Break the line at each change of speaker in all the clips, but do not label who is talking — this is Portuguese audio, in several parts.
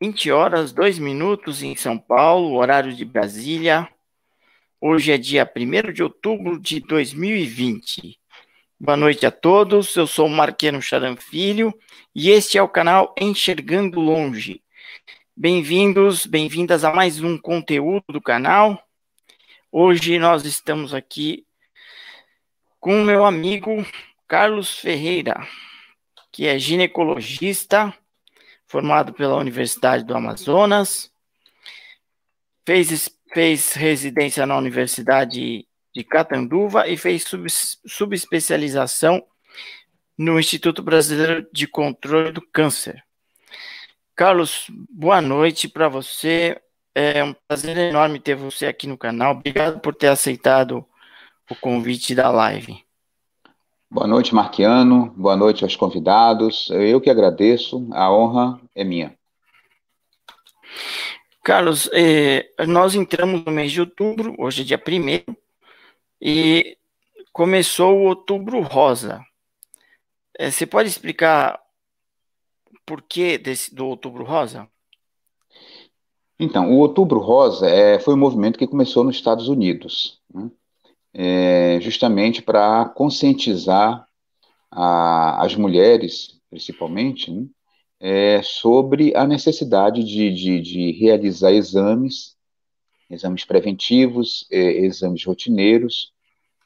20 horas, 2 minutos em São Paulo, horário de Brasília. Hoje é dia 1 de outubro de 2020. Boa noite a todos, eu sou o Marqueno Charan Filho e este é o canal Enxergando Longe. Bem-vindos, bem-vindas a mais um conteúdo do canal. Hoje nós estamos aqui com meu amigo Carlos Ferreira, que é ginecologista formado pela Universidade do Amazonas, fez, fez residência na Universidade de Catanduva e fez sub, subespecialização no Instituto Brasileiro de Controle do Câncer. Carlos, boa noite para você. É um prazer enorme ter você aqui no canal. Obrigado por ter aceitado o convite da live.
Boa noite, Marquiano. Boa noite aos convidados. Eu que agradeço. A honra é minha.
Carlos, eh, nós entramos no mês de outubro, hoje é dia 1 e começou o outubro rosa. Eh, você pode explicar por que do outubro rosa?
Então, o outubro rosa é, foi um movimento que começou nos Estados Unidos. Né? é, justamente para conscientizar a, as mulheres, principalmente, né, é, sobre a necessidade de, de, de, realizar exames, exames preventivos, é, exames rotineiros,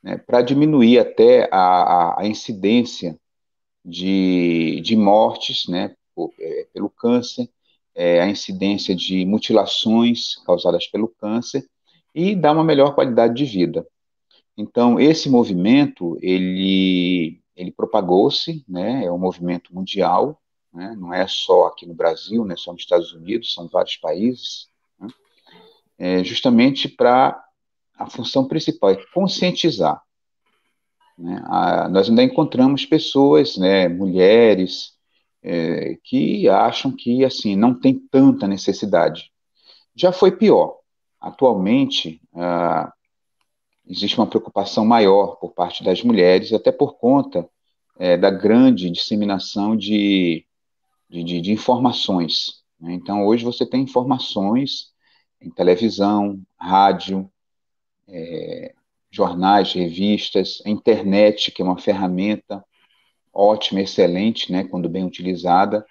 né, para diminuir até a, a, incidência de, de mortes né, por, é, pelo câncer, é, a incidência de mutilações causadas pelo câncer e dar uma melhor qualidade de vida. Então, esse movimento, ele, ele propagou-se, né, é um movimento mundial, né, não é só aqui no Brasil, não é só nos Estados Unidos, são vários países, né, é justamente para a função principal, é conscientizar. Né, a, nós ainda encontramos pessoas, né, mulheres, é, que acham que assim não tem tanta necessidade. Já foi pior. Atualmente, ah, existe uma preocupação maior por parte das mulheres, até por conta é, da grande disseminação de, de, de, de informações. Né? Então, hoje você tem informações em televisão, rádio, é, jornais, revistas, a internet, que é uma ferramenta ótima, excelente, né, quando bem utilizada,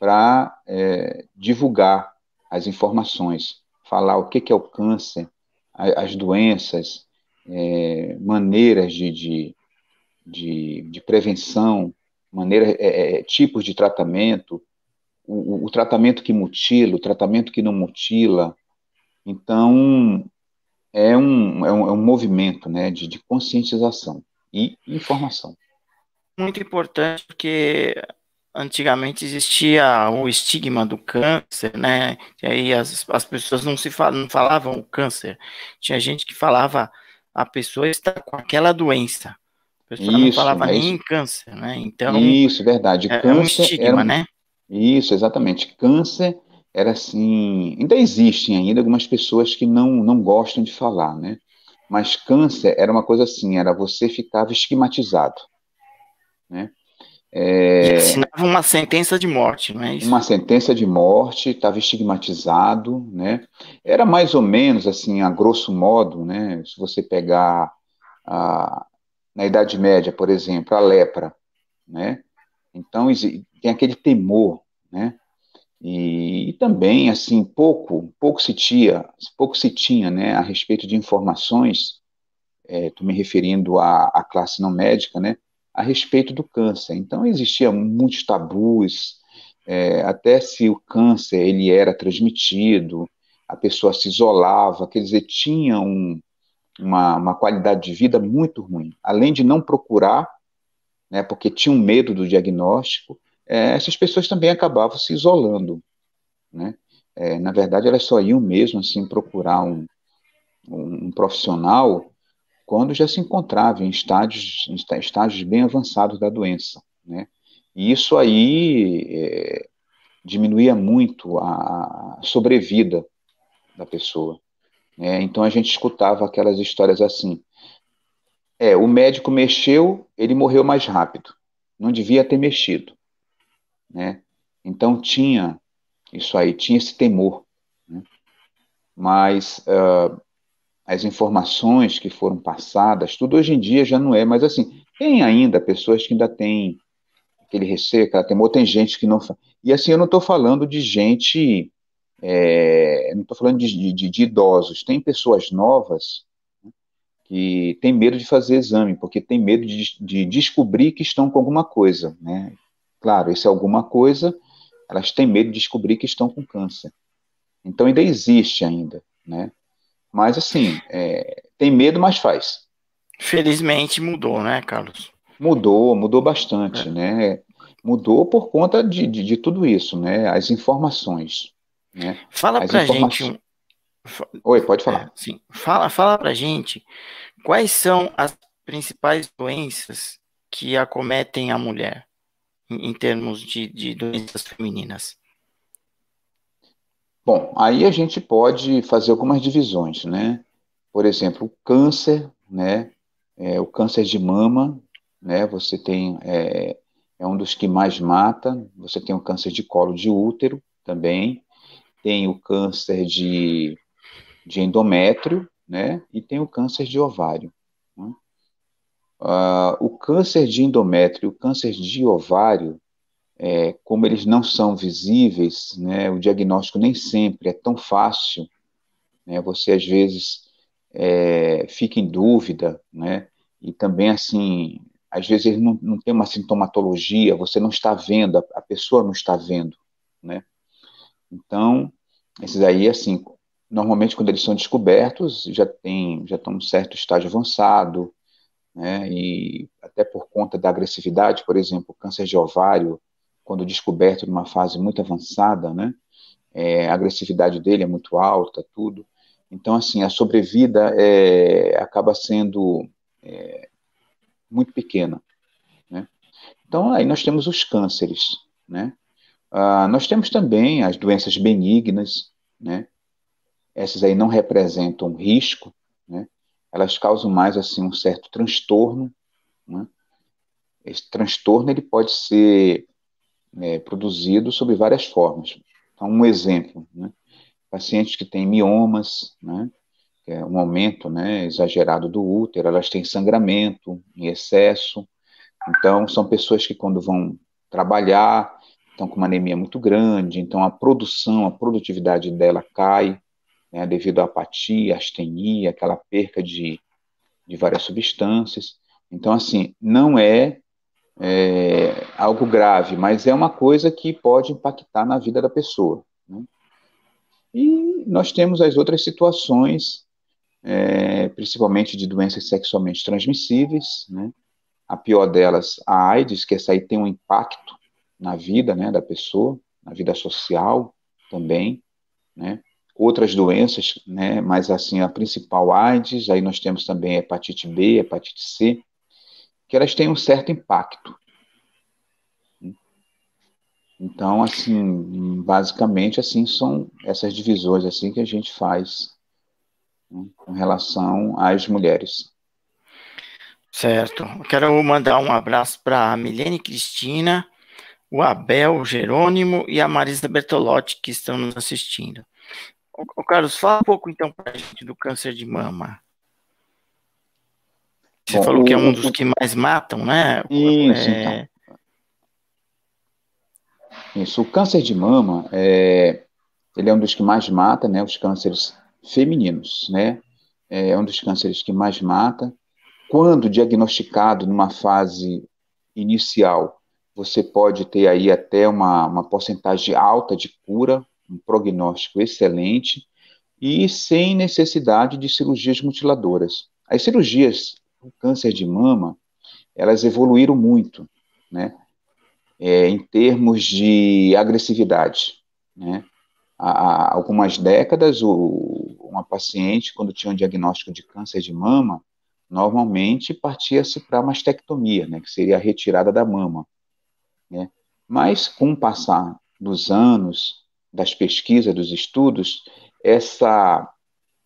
para é, divulgar as informações, falar o que, que é o câncer, a, as doenças, é, maneiras de, de, de, de, prevenção, maneira, é, é, é tipos de tratamento, o, o, tratamento que mutila, o tratamento que não mutila. Então, é um, é um, é um movimento né, de, de conscientização e informação.
Muito importante, porque antigamente existia o estigma do câncer, né? E aí as, as pessoas não se falavam, não falavam o câncer. Tinha gente que falava a pessoa está com aquela doença.
A pessoa isso, não falava nem nem câncer, né? Então, isso, verdade. Câncer é, é um estigma, era... né? Isso, exatamente. Câncer era assim. Ainda existem ainda algumas pessoas que não, não gostam de falar, né? Mas câncer era uma coisa assim, era você ficava esquematizado. Né? É, assinava uma sentença de morte, não é isso? Uma sentença de morte, estava estigmatizado, né? Era mais ou menos assim, a grosso modo, né? Se você pegar a, na Idade Média, por exemplo, a lepra, né? Então tem aquele temor, né? E, e, também assim pouco, pouco se tinha, pouco se tinha, né? A respeito de informações, estou é, me referindo à, à classe não médica, né? a respeito do câncer. Então existia muitos tabus, é, até se o câncer ele era transmitido, a pessoa se isolava, quer dizer, tinha um, uma, uma, qualidade de vida muito ruim. Além de não procurar, né, porque tinham um medo do diagnóstico, é, essas pessoas também acabavam se isolando. Né? É, na verdade, elas só iam mesmo assim procurar um, um, um profissional quando já se encontrava em estágios, em estágios bem avançados da doença. Né? E isso aí é, diminuía muito a sobrevida da pessoa. Né? Então a gente escutava aquelas histórias assim: é, o médico mexeu, ele morreu mais rápido, não devia ter mexido. Né? Então tinha isso aí, tinha esse temor. Né? Mas uh, as informações que foram passadas, tudo hoje em dia já não é, mas assim, tem ainda pessoas que ainda têm aquele receio, aquela temor, tem gente que não faz. E assim, eu não estou falando de gente, é, não estou falando de, de, de, idosos, tem pessoas novas né, que têm medo de fazer exame, porque tem medo de, de descobrir que estão com alguma coisa, né? Claro, esse é alguma coisa, elas têm medo de descobrir que estão com câncer. Então ainda existe ainda, né? Mas assim, é, tem medo, mas faz. Felizmente mudou, né, Carlos? Mudou, mudou bastante, é. né? Mudou por conta de, de, de, tudo isso, né? As informações. Né? Fala As pra informações... gente. Oi, pode falar. É, sim.
Fala, fala pra gente quais são as principais doenças que acometem a mulher em, em termos de, de doenças femininas.
Bom, aí a gente pode fazer algumas divisões, né? Por exemplo, o câncer, né? É, o câncer de mama, né? Você tem é, é um dos que mais mata. Você tem o câncer de colo de útero também, tem o câncer de, de endométrio, né? E tem o câncer de ovário. Né? Uh, o câncer de endométrio, o câncer de ovário, é, como eles não são visíveis, né, o diagnóstico nem sempre é tão fácil, né, você às vezes é, fica em dúvida, né, e também assim, às vezes ele não, não tem uma sintomatologia, você não está vendo, a, a pessoa não está vendo, né, então, esses aí, assim, normalmente quando eles são descobertos, já tem, já estão um certo estágio avançado, né, e até por conta da agressividade, por exemplo, câncer de ovário, quando descoberto numa fase muito avançada, né? É, a agressividade dele é muito alta, tudo. Então, assim, a sobrevida é, acaba sendo é, muito pequena. Né? Então, aí nós temos os cânceres, né? Ah, nós temos também as doenças benignas, né? Essas aí não representam risco, né? Elas causam mais, assim, um certo transtorno, né? Esse transtorno, ele pode ser é, produzido sob várias formas. Então, um exemplo, né? pacientes que têm miomas, né? É um aumento né, exagerado do útero, elas têm sangramento em excesso. Então, são pessoas que, quando vão trabalhar, estão com uma anemia muito grande, então a produção, a produtividade dela cai né, devido à apatia, astenia, aquela perca de, de várias substâncias. Então, assim, não é é, algo grave, mas é uma coisa que pode impactar na vida da pessoa. Né? E nós temos as outras situações, é, principalmente de doenças sexualmente transmissíveis, né? a pior delas, a AIDS, que essa aí tem um impacto na vida né, da pessoa, na vida social também, né? outras doenças, né, mas assim, a principal AIDS, aí nós temos também hepatite B, hepatite C, que elas têm um certo impacto. Então, assim, basicamente, assim, são essas divisões assim que a gente faz né, com relação às mulheres.
Certo. quero mandar um abraço para a Milene Cristina, o Abel, o Jerônimo e a Marisa Bertolotti que estão nos assistindo. O Carlos, fala um pouco então para a gente do câncer de mama. Você Bom, falou que é um dos que mais matam, né? Isso, é... então.
Isso, o câncer de mama, é, ele é um dos que mais mata, né? Os cânceres femininos, né? É, é um dos cânceres que mais mata. Quando diagnosticado numa fase inicial, você pode ter aí até uma, uma porcentagem alta de cura, um prognóstico excelente, e sem necessidade de cirurgias mutiladoras. As cirurgias câncer de mama, elas evoluíram muito, né? É, em termos de agressividade, né? Há, há algumas décadas, o, uma paciente, quando tinha um diagnóstico de câncer de mama, normalmente partia-se para mastectomia, né? Que seria a retirada da mama, né? Mas, com o passar dos anos, das pesquisas, dos estudos, essa,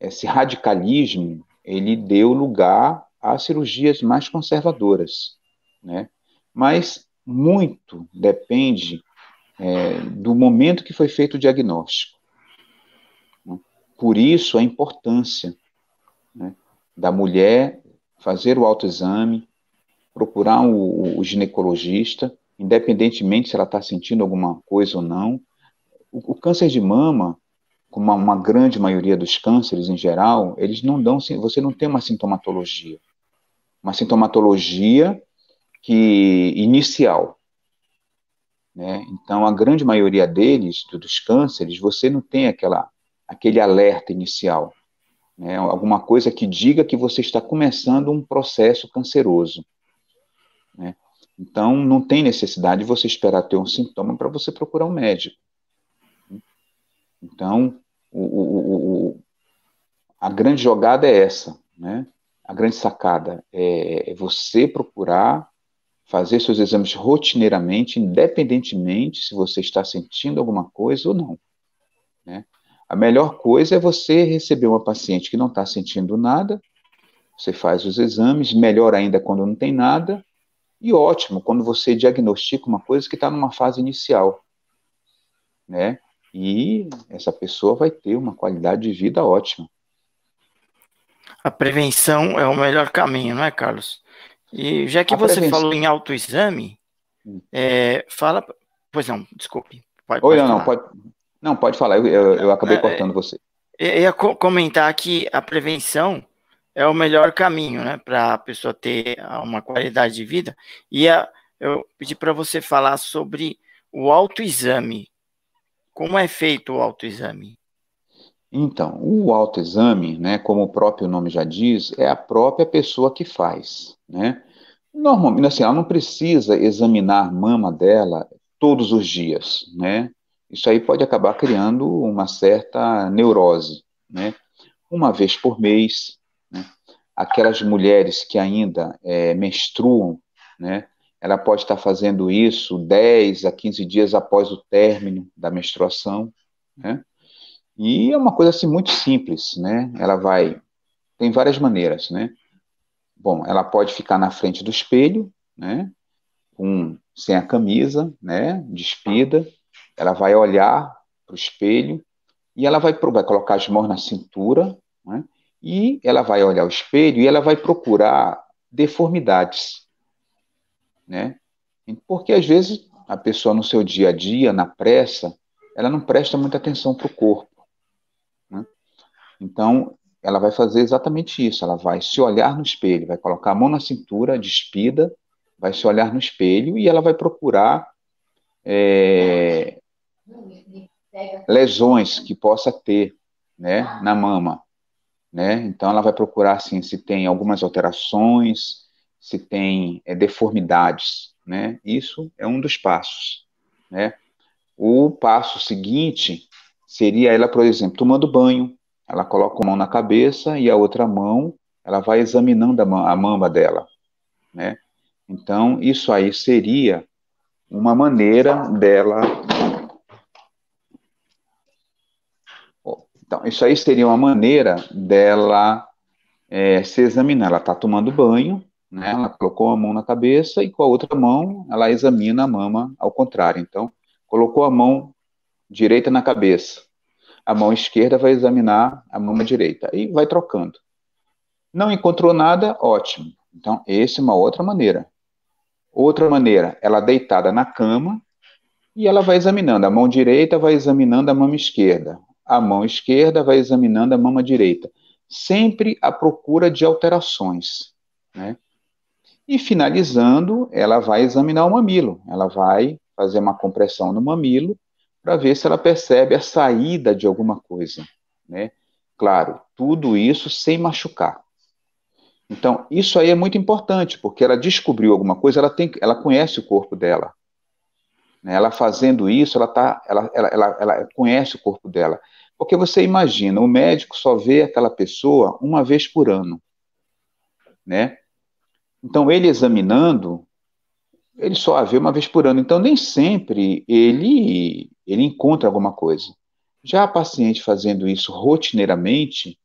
esse radicalismo ele deu lugar às cirurgias mais conservadoras, né? Mas muito depende é, do momento que foi feito o diagnóstico. Por isso, a importância né, da mulher fazer o autoexame, procurar o, o ginecologista, independentemente se ela está sentindo alguma coisa ou não. O, o câncer de mama, como uma, uma, grande maioria dos cânceres em geral, eles não dão, você não tem uma sintomatologia uma sintomatologia que inicial. Né? Então, a grande maioria deles, dos cânceres, você não tem aquela, aquele alerta inicial. Né? Alguma coisa que diga que você está começando um processo canceroso. Né? Então, não tem necessidade de você esperar ter um sintoma para você procurar um médico. Então, o, o, o, a grande jogada é essa, né? a grande sacada é, é você procurar fazer seus exames rotineiramente, independentemente se você está sentindo alguma coisa ou não. Né? A melhor coisa é você receber uma paciente que não está sentindo nada, você faz os exames, melhor ainda quando não tem nada, e ótimo quando você diagnostica uma coisa que está numa fase inicial. Né? E essa pessoa vai ter uma qualidade de vida ótima.
A prevenção é o melhor caminho, não é, Carlos? E já que a você prevenção. falou em autoexame, hum. é, fala. Pois não, desculpe. Pode, Oi, não, pode.
Não, pode falar, eu, eu, eu acabei é, cortando você.
É, eu ia comentar que a prevenção é o melhor caminho, né, para a pessoa ter ah, uma qualidade de vida. E a, eu pedi para você falar sobre o autoexame. Como é feito o autoexame?
Então, o autoexame, né, como o próprio nome já diz, é a própria pessoa que faz, né? Normalmente, assim, ela não precisa examinar a mama dela todos os dias, né? Isso aí pode acabar criando uma certa neurose, né? Uma vez por mês, né? aquelas mulheres que ainda é, menstruam, né? Ela pode estar fazendo isso 10 a 15 dias após o término da menstruação, né? E é uma coisa assim muito simples, né? Ela vai tem várias maneiras, né? Bom, ela pode ficar na frente do espelho, né? sem a camisa, né? Despida. Ela vai olhar para o espelho e ela vai, vai colocar as mãos na cintura, né? E ela vai olhar o espelho e ela vai procurar deformidades, né? Porque às vezes a pessoa no seu dia a dia, na pressa, ela não presta muita atenção para o corpo. Então, ela vai fazer exatamente isso. Ela vai se olhar no espelho, vai colocar a mão na cintura, despida, vai se olhar no espelho e ela vai procurar é, lesões que possa ter, né, na mama, né? Então ela vai procurar assim se tem algumas alterações, se tem é, deformidades, né? Isso é um dos passos, né? O passo seguinte seria ela, por exemplo, tomando banho, ela coloca uma mão na cabeça e a outra mão, ela vai examinando a, mama dela, né? Então, isso aí seria uma maneira dela. Então, isso aí seria uma maneira dela é, se examinar. Ela está tomando banho, né? Ela colocou a mão na cabeça e com a outra mão ela examina a mama ao contrário. Então, colocou a mão direita na cabeça, a mão esquerda vai examinar a mama direita e vai trocando. Não encontrou nada, ótimo. Então, essa é uma outra maneira. Outra maneira, ela é deitada na cama e ela vai examinando. A mão direita vai examinando a mama esquerda. A mão esquerda vai examinando a mama direita. Sempre à procura de alterações. Né? E finalizando, ela vai examinar o mamilo. Ela vai fazer uma compressão no mamilo para ver se ela percebe a saída de alguma coisa, né? Claro, tudo isso sem machucar. Então, isso aí é muito importante, porque ela descobriu alguma coisa, ela tem, ela conhece o corpo dela. Né? Ela fazendo isso, ela, tá, ela, ela, ela, ela conhece o corpo dela. Porque você imagina, o médico só vê aquela pessoa uma vez por ano, né? Então, ele examinando, ele só a vê uma vez por ano. Então, nem sempre ele ele encontra alguma coisa. Já a paciente fazendo isso rotineiramente,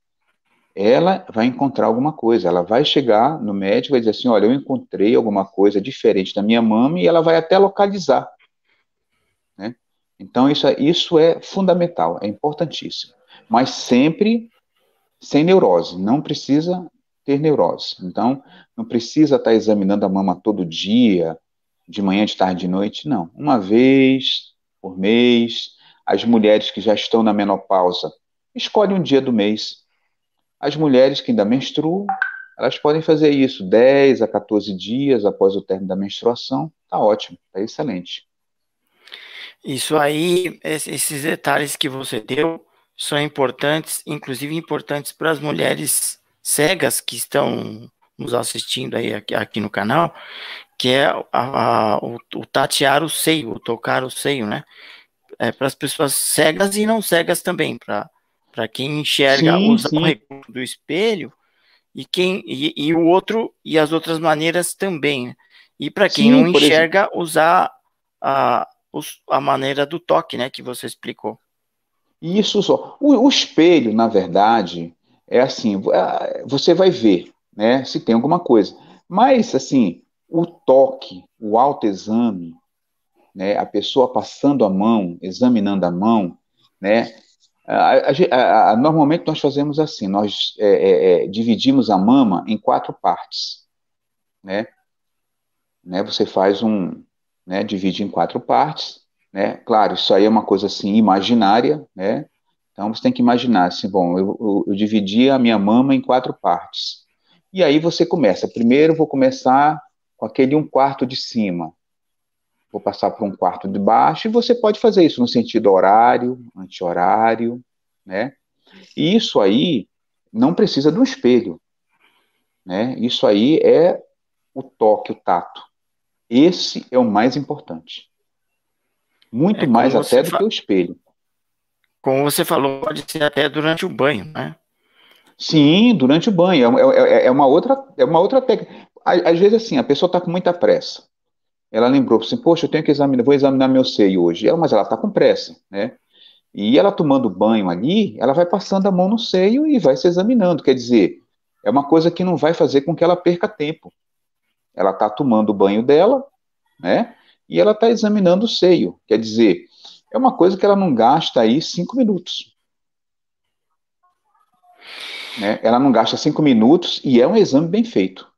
ela vai encontrar alguma coisa. Ela vai chegar no médico e dizer assim: olha, eu encontrei alguma coisa diferente da minha mama, e ela vai até localizar. Né? Então, isso é, isso é fundamental, é importantíssimo. Mas sempre sem neurose, não precisa ter neurose. Então, não precisa estar tá examinando a mama todo dia, de manhã, de tarde, de noite, não. Uma vez por mês. As mulheres que já estão na menopausa escolhem um dia do mês. As mulheres que ainda menstruam, elas podem fazer isso 10 a 14 dias após o término da menstruação. Tá ótimo, tá excelente.
Isso aí, esses detalhes que você deu são importantes, inclusive importantes para as mulheres cegas que estão nos assistindo aí aqui, aqui no canal, que é a, a, o, o, tatear o seio, o tocar o seio, né? É para as pessoas cegas e não cegas também, para quem enxerga sim, usa sim. o recurso do espelho e quem e, e, o outro e as outras maneiras também. Né? E para quem sim, não enxerga exemplo. usar a, a maneira do toque, né, que você explicou.
Isso só. O, o espelho, na verdade, é assim, é, você vai ver, né, se tem alguma coisa. Mas assim, o toque, o autoexame, né, a pessoa passando a mão, examinando a mão, né, a, a, a, normalmente nós fazemos assim, nós é, é, é, dividimos a mama em quatro partes, né, né, você faz um, né, divide em quatro partes, né, claro, isso aí é uma coisa assim imaginária, né, então você tem que imaginar assim, bom, eu, eu, eu dividi a minha mama em quatro partes, e aí você começa. Primeiro vou começar com aquele um quarto de cima. Vou passar para um quarto de baixo, e você pode fazer isso no sentido horário, anti-horário, né? E isso aí não precisa de um espelho, né? Isso aí é o toque, o tato. Esse é o mais importante. Muito é mais até do que o espelho.
Como você falou, pode ser até durante o banho, né?
Sim, durante o banho. É, é, é, é uma outra, é uma outra técnica. Às vezes, assim, a pessoa está com muita pressa. Ela lembrou assim, poxa, eu tenho que examinar, vou examinar meu seio hoje. Ela, mas ela está com pressa, né? E ela tomando banho ali, ela vai passando a mão no seio e vai se examinando. Quer dizer, é uma coisa que não vai fazer com que ela perca tempo. Ela está tomando o banho dela, né? E ela está examinando o seio. Quer dizer, é uma coisa que ela não gasta aí cinco minutos. Né? Ela não gasta cinco minutos e é um exame bem feito.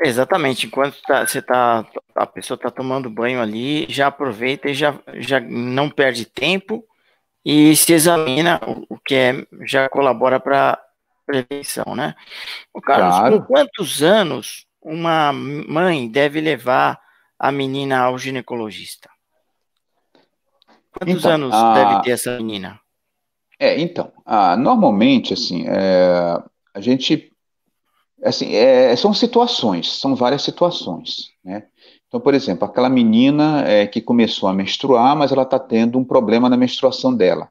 Exatamente, enquanto tá, você tá, a pessoa está tomando banho ali, já aproveita e já, já não perde tempo e se examina, o, o que é, já colabora para prevenção, né? O Carlos, claro. com quantos anos uma mãe deve levar a menina ao ginecologista?
Quantos então, anos a... deve ter essa menina? É, então, a, normalmente, assim, é, a gente assim, é, são situações, são várias situações, né? Então, por exemplo, aquela menina é, que começou a menstruar, mas ela está tendo um problema na menstruação dela.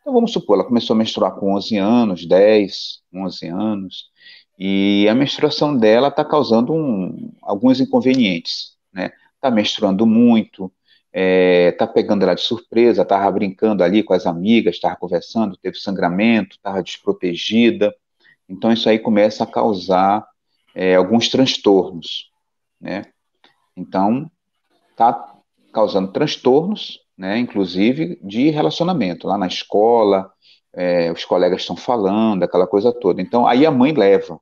Então, vamos supor, ela começou a menstruar com 11 anos, 10, 11 anos, e a menstruação dela está causando um, alguns inconvenientes, né? Está menstruando muito, está é, tá pegando ela de surpresa, estava brincando ali com as amigas, estava conversando, teve sangramento, estava desprotegida, então, isso aí começa a causar é, alguns transtornos, né? Então, tá causando transtornos, né? Inclusive de relacionamento lá na escola, é, os colegas estão falando, aquela coisa toda. Então, aí a mãe leva,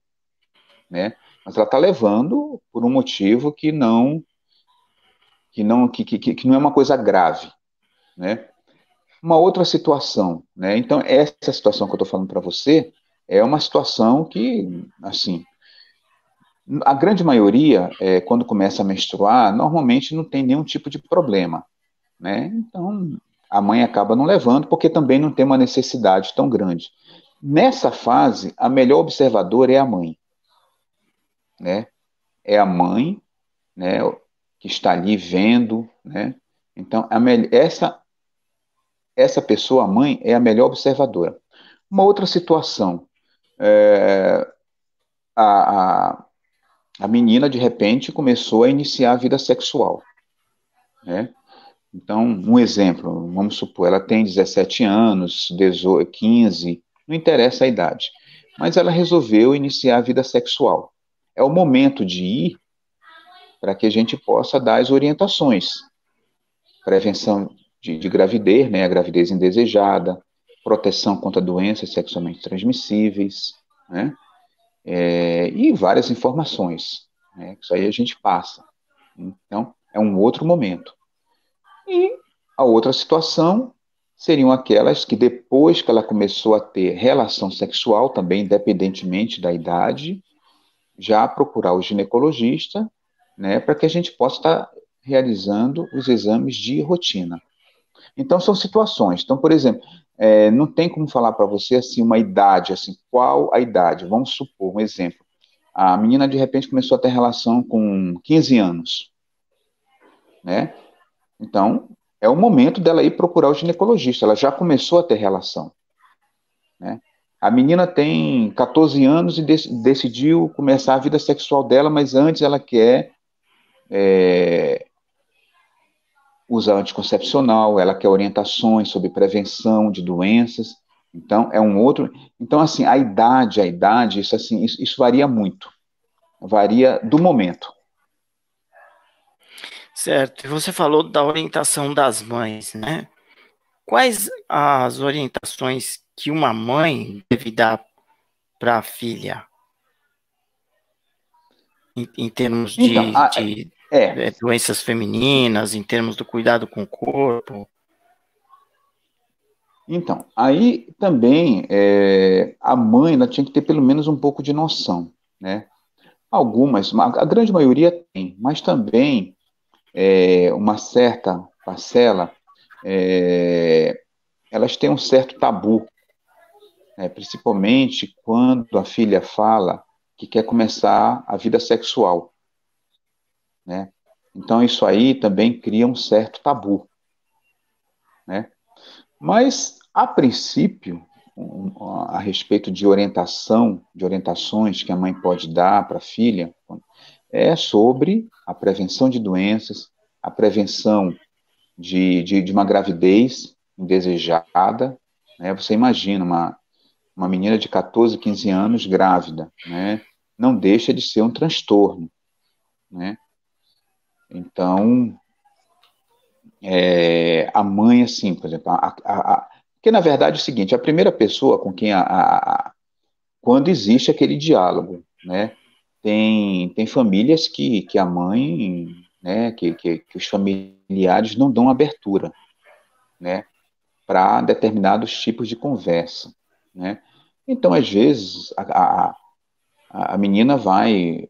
né? Mas ela tá levando por um motivo que não que não que, que, que não é uma coisa grave, né? Uma outra situação, né? Então, essa situação que eu estou falando para você, é uma situação que, assim, a grande maioria, é, quando começa a menstruar, normalmente não tem nenhum tipo de problema, né? Então, a mãe acaba não levando, porque também não tem uma necessidade tão grande. Nessa fase, a melhor observadora é a mãe, né? É a mãe, né, que está ali vendo, né? Então, essa, essa pessoa, a mãe, é a melhor observadora. Uma outra situação é, a, a, a, menina, de repente, começou a iniciar a vida sexual. Né? Então, um exemplo, vamos supor, ela tem 17 anos, 18, 15, não interessa a idade, mas ela resolveu iniciar a vida sexual. É o momento de ir para que a gente possa dar as orientações. Prevenção de, de gravidez, né, a gravidez indesejada, proteção contra doenças sexualmente transmissíveis, né? É, e várias informações. Né? Isso aí a gente passa. Então, é um outro momento. E a outra situação seriam aquelas que depois que ela começou a ter relação sexual, também independentemente da idade, já procurar o ginecologista, né, para que a gente possa estar realizando os exames de rotina. Então, são situações. Então, por exemplo, é, não tem como falar para você assim uma idade, assim, qual a idade? Vamos supor um exemplo. A menina de repente começou a ter relação com 15 anos, né? Então, é o momento dela ir procurar o ginecologista. Ela já começou a ter relação, né? A menina tem 14 anos e dec decidiu começar a vida sexual dela, mas antes ela quer é, usa anticoncepcional, ela quer orientações sobre prevenção de doenças. Então, é um outro. Então, assim, a idade, a idade, isso, assim, isso, isso varia muito. Varia do momento.
Certo. E você falou da orientação das mães, né? Quais as orientações que uma mãe deve dar para a filha? Em, em termos de, então, a, de é. é. doenças femininas, em termos do cuidado com o corpo.
Então, aí também é, a mãe ela tinha que ter pelo menos um pouco de noção, né? Algumas, a grande maioria tem, mas também é, uma certa parcela, é, elas têm um certo tabu, né? principalmente quando a filha fala que quer começar a vida sexual né? Então isso aí também cria um certo tabu, né? Mas a princípio, a respeito de orientação, de orientações que a mãe pode dar para a filha, é sobre a prevenção de doenças, a prevenção de, de, de uma gravidez indesejada. Né? Você imagina uma, uma menina de 14, 15 anos grávida, né? não deixa de ser um transtorno. Né? Então, é, a mãe, assim, por exemplo, a, a, a, porque na verdade é o seguinte, a primeira pessoa com quem a, quando existe aquele diálogo, né, tem, tem famílias que, que a mãe, né, que, que, que os familiares não dão abertura, né, para determinados tipos de conversa, né, então às vezes a, a menina vai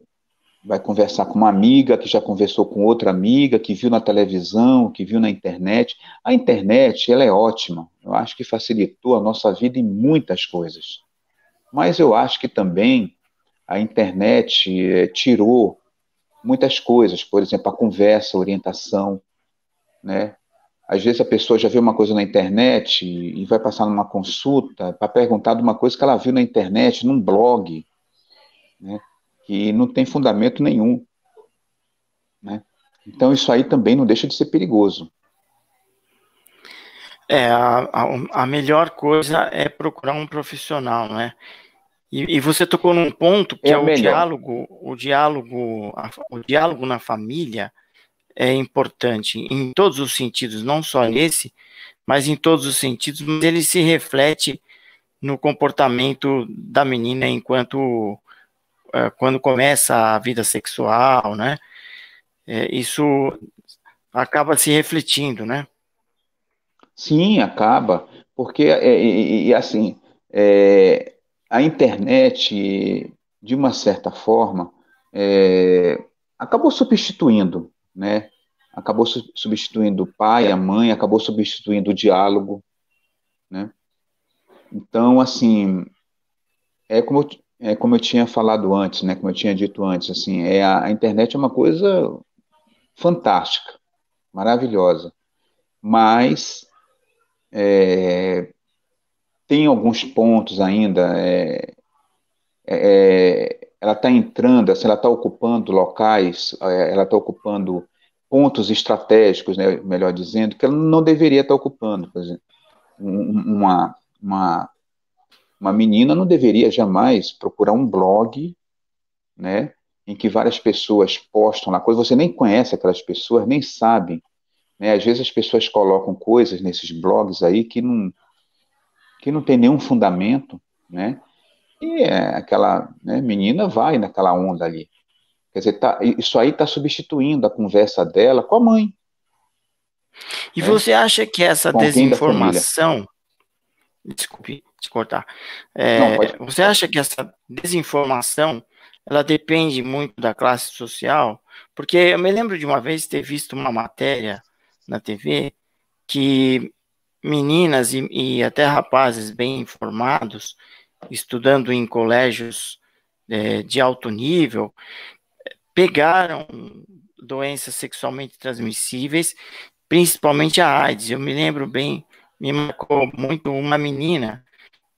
vai conversar com uma amiga que já conversou com outra amiga, que viu na televisão, que viu na internet. A internet, ela é ótima. Eu acho que facilitou a nossa vida em muitas coisas. Mas eu acho que também a internet é, tirou muitas coisas, por exemplo, a conversa, a orientação, né? Às vezes a pessoa já vê uma coisa na internet e vai passar numa consulta para perguntar de uma coisa que ela viu na internet, num blog, né? que não tem fundamento nenhum. Né? Então, isso aí também não deixa de ser perigoso.
É, a, a, melhor coisa é procurar um profissional, né? E, e você tocou num ponto que é, é o melhor. diálogo, o diálogo, a, o diálogo na família é importante em todos os sentidos, não só nesse, mas em todos os sentidos, mas ele se reflete no comportamento da menina enquanto é, quando começa a vida sexual, né? É, isso acaba se refletindo, né?
Sim, acaba, porque e, é, e assim é, a internet, de uma certa forma, é, acabou substituindo, né? Acabou su substituindo o pai, a mãe, acabou substituindo o diálogo, né? Então, assim, é como eu é como eu tinha falado antes, né? Como eu tinha dito antes, assim, é a, a internet é uma coisa fantástica, maravilhosa, mas é, tem alguns pontos ainda. É, é, é ela está entrando, assim, ela está ocupando locais, é, ela está ocupando pontos estratégicos, né, melhor dizendo, que ela não deveria estar tá ocupando, por exemplo, uma, uma uma menina não deveria jamais procurar um blog, né, em que várias pessoas postam lá coisas, você nem conhece aquelas pessoas, nem sabe. Né? Às vezes as pessoas colocam coisas nesses blogs aí que não, que não tem nenhum fundamento, né? E é, aquela né, menina vai naquela onda ali. Quer dizer, tá, isso aí está substituindo a conversa dela com a mãe. E né? você acha
que essa desinformação.
Desculpe te cortar. É, Não,
Você acha que essa desinformação ela depende muito da classe social? Porque eu me lembro de uma vez ter visto uma matéria na TV que meninas e, e até rapazes bem informados, estudando em colégios é, de alto nível, pegaram doenças sexualmente transmissíveis, principalmente a AIDS. Eu me lembro bem, me marcou muito uma menina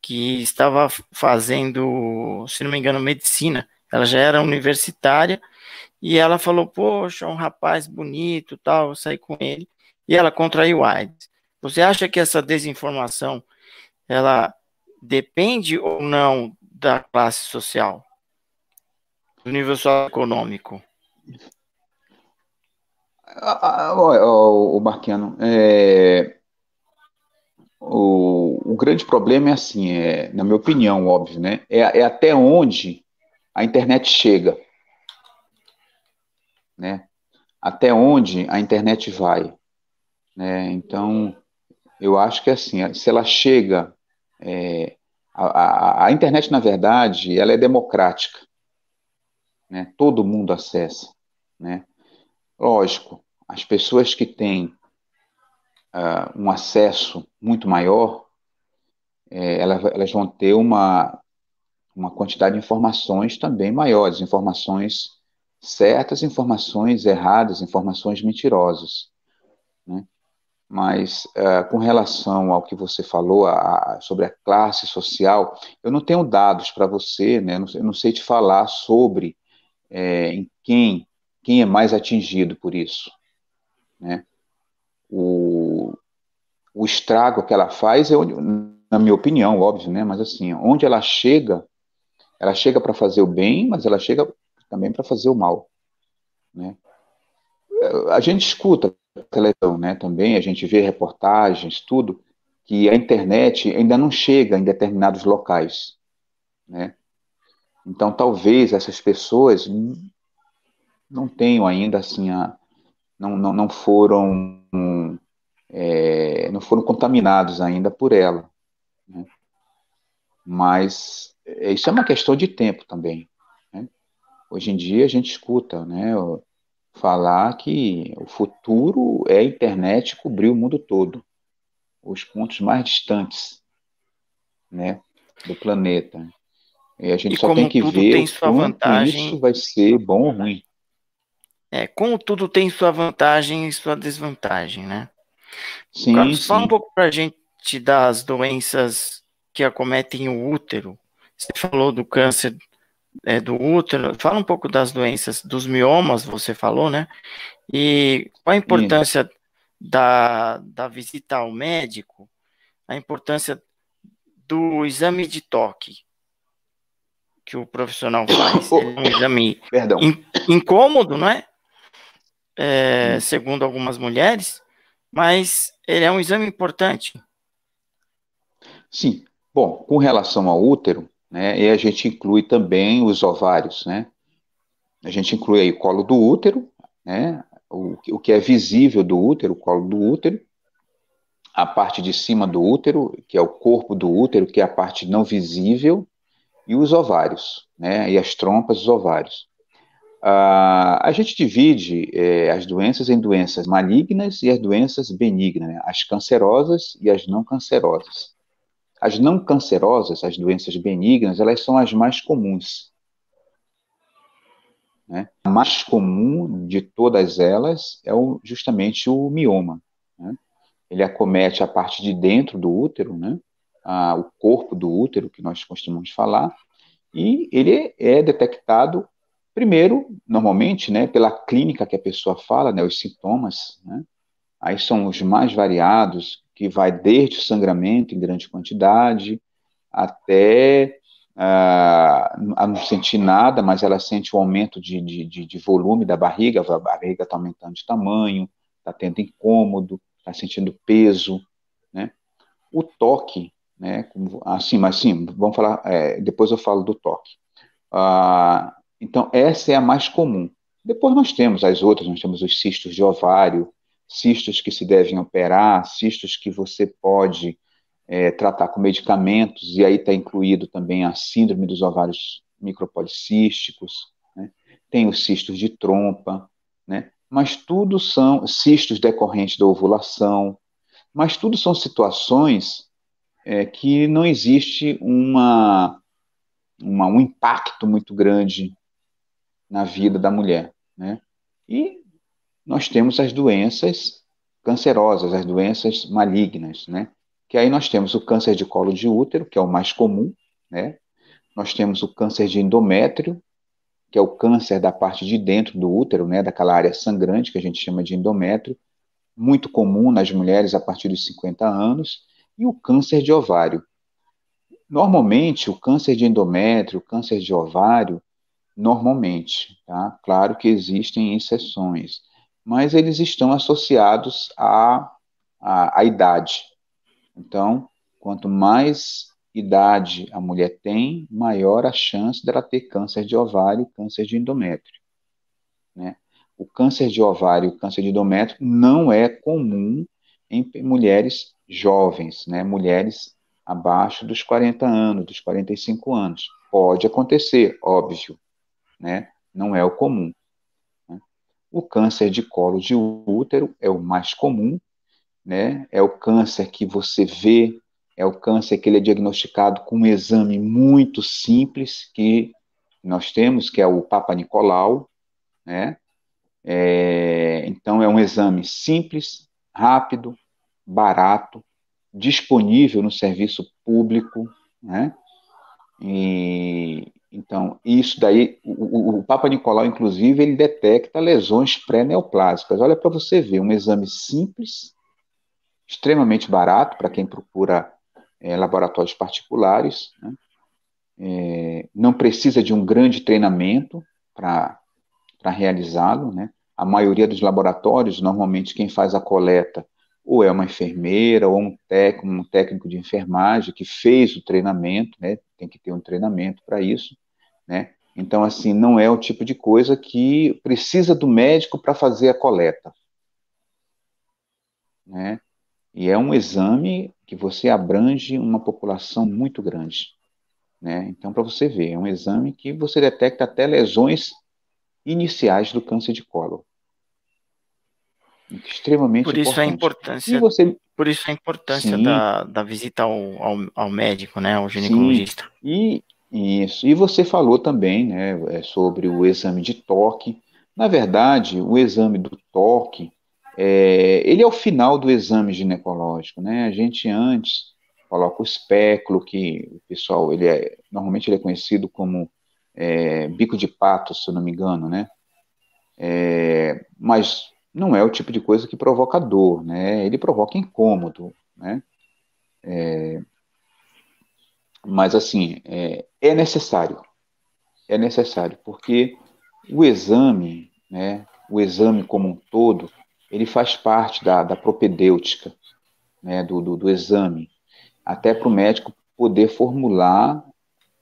que estava fazendo, se não me engano, medicina. Ela já era universitária e ela falou: Poxa, um rapaz bonito, tal, eu saí com ele. E ela contraiu AIDS. Você acha que essa desinformação ela depende ou não da classe social, do nível socioeconômico?
Ah, ah, o Marquiano, é, o, o grande problema é assim, é, na minha opinião, óbvio, né? É, é até onde a internet chega, né? Até onde a internet vai, né? Então, eu acho que assim, se ela chega, é, a, a, a internet na verdade, ela é democrática, né? Todo mundo acessa, né? Lógico, as pessoas que têm uh, um acesso muito maior, é, elas, elas, vão ter uma, uma quantidade de informações também maiores, informações certas, informações erradas, informações mentirosas. Né? Mas uh, com relação ao que você falou a, a, sobre a classe social, eu não tenho dados para você, né? eu, não, eu não sei te falar sobre é, em quem, quem é mais atingido por isso. Né? O, o estrago que ela faz é onde, na minha opinião, óbvio, né? Mas assim, onde ela chega, ela chega para fazer o bem, mas ela chega também para fazer o mal, né? A gente escuta televisão, né? Também a gente vê reportagens, tudo que a internet ainda não chega em determinados locais, né? Então, talvez essas pessoas não tenham ainda assim a, não, não, não foram é, não foram contaminados ainda por ela. Né? Mas é, isso é uma questão de tempo também. Né? Hoje em dia a gente escuta né, falar que o futuro é a internet cobrir o mundo todo, os pontos mais distantes né, do planeta. E a gente e só tem que ver tem sua vantagem, isso vai ser bom ou ruim.
É, como tudo tem sua vantagem e sua desvantagem, né?
Sim, Carlos, sim. fala um
pouco para a gente das doenças que acometem o útero. Você falou do câncer é, do útero, fala um pouco das doenças, dos miomas, você falou, né? E qual a importância da, da visita ao médico, a importância do exame de toque que o profissional faz. Oh, é um exame in, incômodo, não é? é? Hum. Segundo algumas mulheres, mas ele é um exame importante.
Sim. Bom, com relação ao útero, né, e a gente inclui também os ovários, né? A gente inclui aí o colo do útero, né? O, o que é visível do útero, o colo do útero, a parte de cima do útero, que é o corpo do útero, que é a parte não visível, e os ovários, né? E as trompas dos ovários. Uh, a gente divide eh, as doenças em doenças malignas e as doenças benignas, né? as cancerosas e as não cancerosas. As não cancerosas, as doenças benignas, elas são as mais comuns. Né? A mais comum de todas elas é o, justamente o mioma. Né? Ele acomete a parte de dentro do útero, ah, o corpo do útero, que nós costumamos falar, e ele é detectado Primeiro, normalmente, né, pela clínica que a pessoa fala, né, os sintomas, né, aí são os mais variados, que vai desde o sangramento em grande quantidade, até ah, não sentir nada, mas ela sente o um aumento de, de, de, volume da barriga, a barriga está aumentando de tamanho, está tendo incômodo, está sentindo peso, né? O toque, né? Assim, mas assim, vamos falar, é, depois eu falo do toque. Ah, então, essa é a mais comum. Depois nós temos as outras, nós temos os cistos de ovário, cistos que se devem operar, cistos que você pode é, tratar com medicamentos, e aí está incluído também a síndrome dos ovários micropolicísticos, né? tem os cistos de trompa, né? mas tudo são cistos decorrentes da ovulação, mas tudo são situações é, que não existe uma, uma, um impacto muito grande na vida da mulher, né? E nós temos as doenças cancerosas, as doenças malignas, né? Que aí nós temos o câncer de colo de útero, que é o mais comum, né? Nós temos o câncer de endométrio, que é o câncer da parte de dentro do útero, né, daquela área sangrante que a gente chama de endométrio, muito comum nas mulheres a partir dos 50 anos, e o câncer de ovário. Normalmente, o câncer de endométrio, o câncer de ovário, normalmente. Tá? Claro que existem exceções, mas eles estão associados à, à, à idade. Então, quanto mais idade a mulher tem, maior a chance dela ter câncer de ovário e câncer de endométrio. Né? O câncer de ovário e o câncer de endométrio não é comum em mulheres jovens, né? mulheres abaixo dos 40 anos, dos 45 anos. Pode acontecer, óbvio, né? Não é o comum. Né? O câncer de colo de útero é o mais comum, né? É o câncer que você vê, é o câncer que ele é diagnosticado com um exame muito simples que nós temos, que é o Papa Nicolau, né? É, então é um exame simples, rápido, barato, disponível no serviço público, né? E, então, isso daí, o, o Papa Nicolau, inclusive, ele detecta lesões pré-neoplásicas. Olha para você ver, um exame simples, extremamente barato para quem procura é, laboratórios particulares, né? é, não precisa de um grande treinamento para realizá-lo. Né? A maioria dos laboratórios, normalmente, quem faz a coleta ou é uma enfermeira ou um técnico, um técnico de enfermagem que fez o treinamento, né? tem que ter um treinamento para isso, né? Então, assim, não é o tipo de coisa que precisa do médico para fazer a coleta. Né? E é um exame que você abrange uma população muito grande. Né? Então, para você ver, é um exame que você detecta até lesões iniciais do câncer de colo. Extremamente Por isso importante. a importância. E você, por isso a importância da, da visita ao, ao, ao médico, né, ao ginecologista. Sim. E isso. E você falou também, né, é, sobre o exame de toque. Na verdade, o exame do toque, é, ele é o final do exame ginecológico, né? A gente antes coloca o espéculo, que o pessoal, ele é, normalmente ele é conhecido como é, bico de pato, se eu não me engano, né? É, mas não é o tipo de coisa que provoca dor, né? Ele provoca incômodo, né? É, mas assim é, é, necessário, é necessário porque o exame, né? O exame como um todo, ele faz parte da, da propedêutica, né? Do, do, do exame, até para o médico poder formular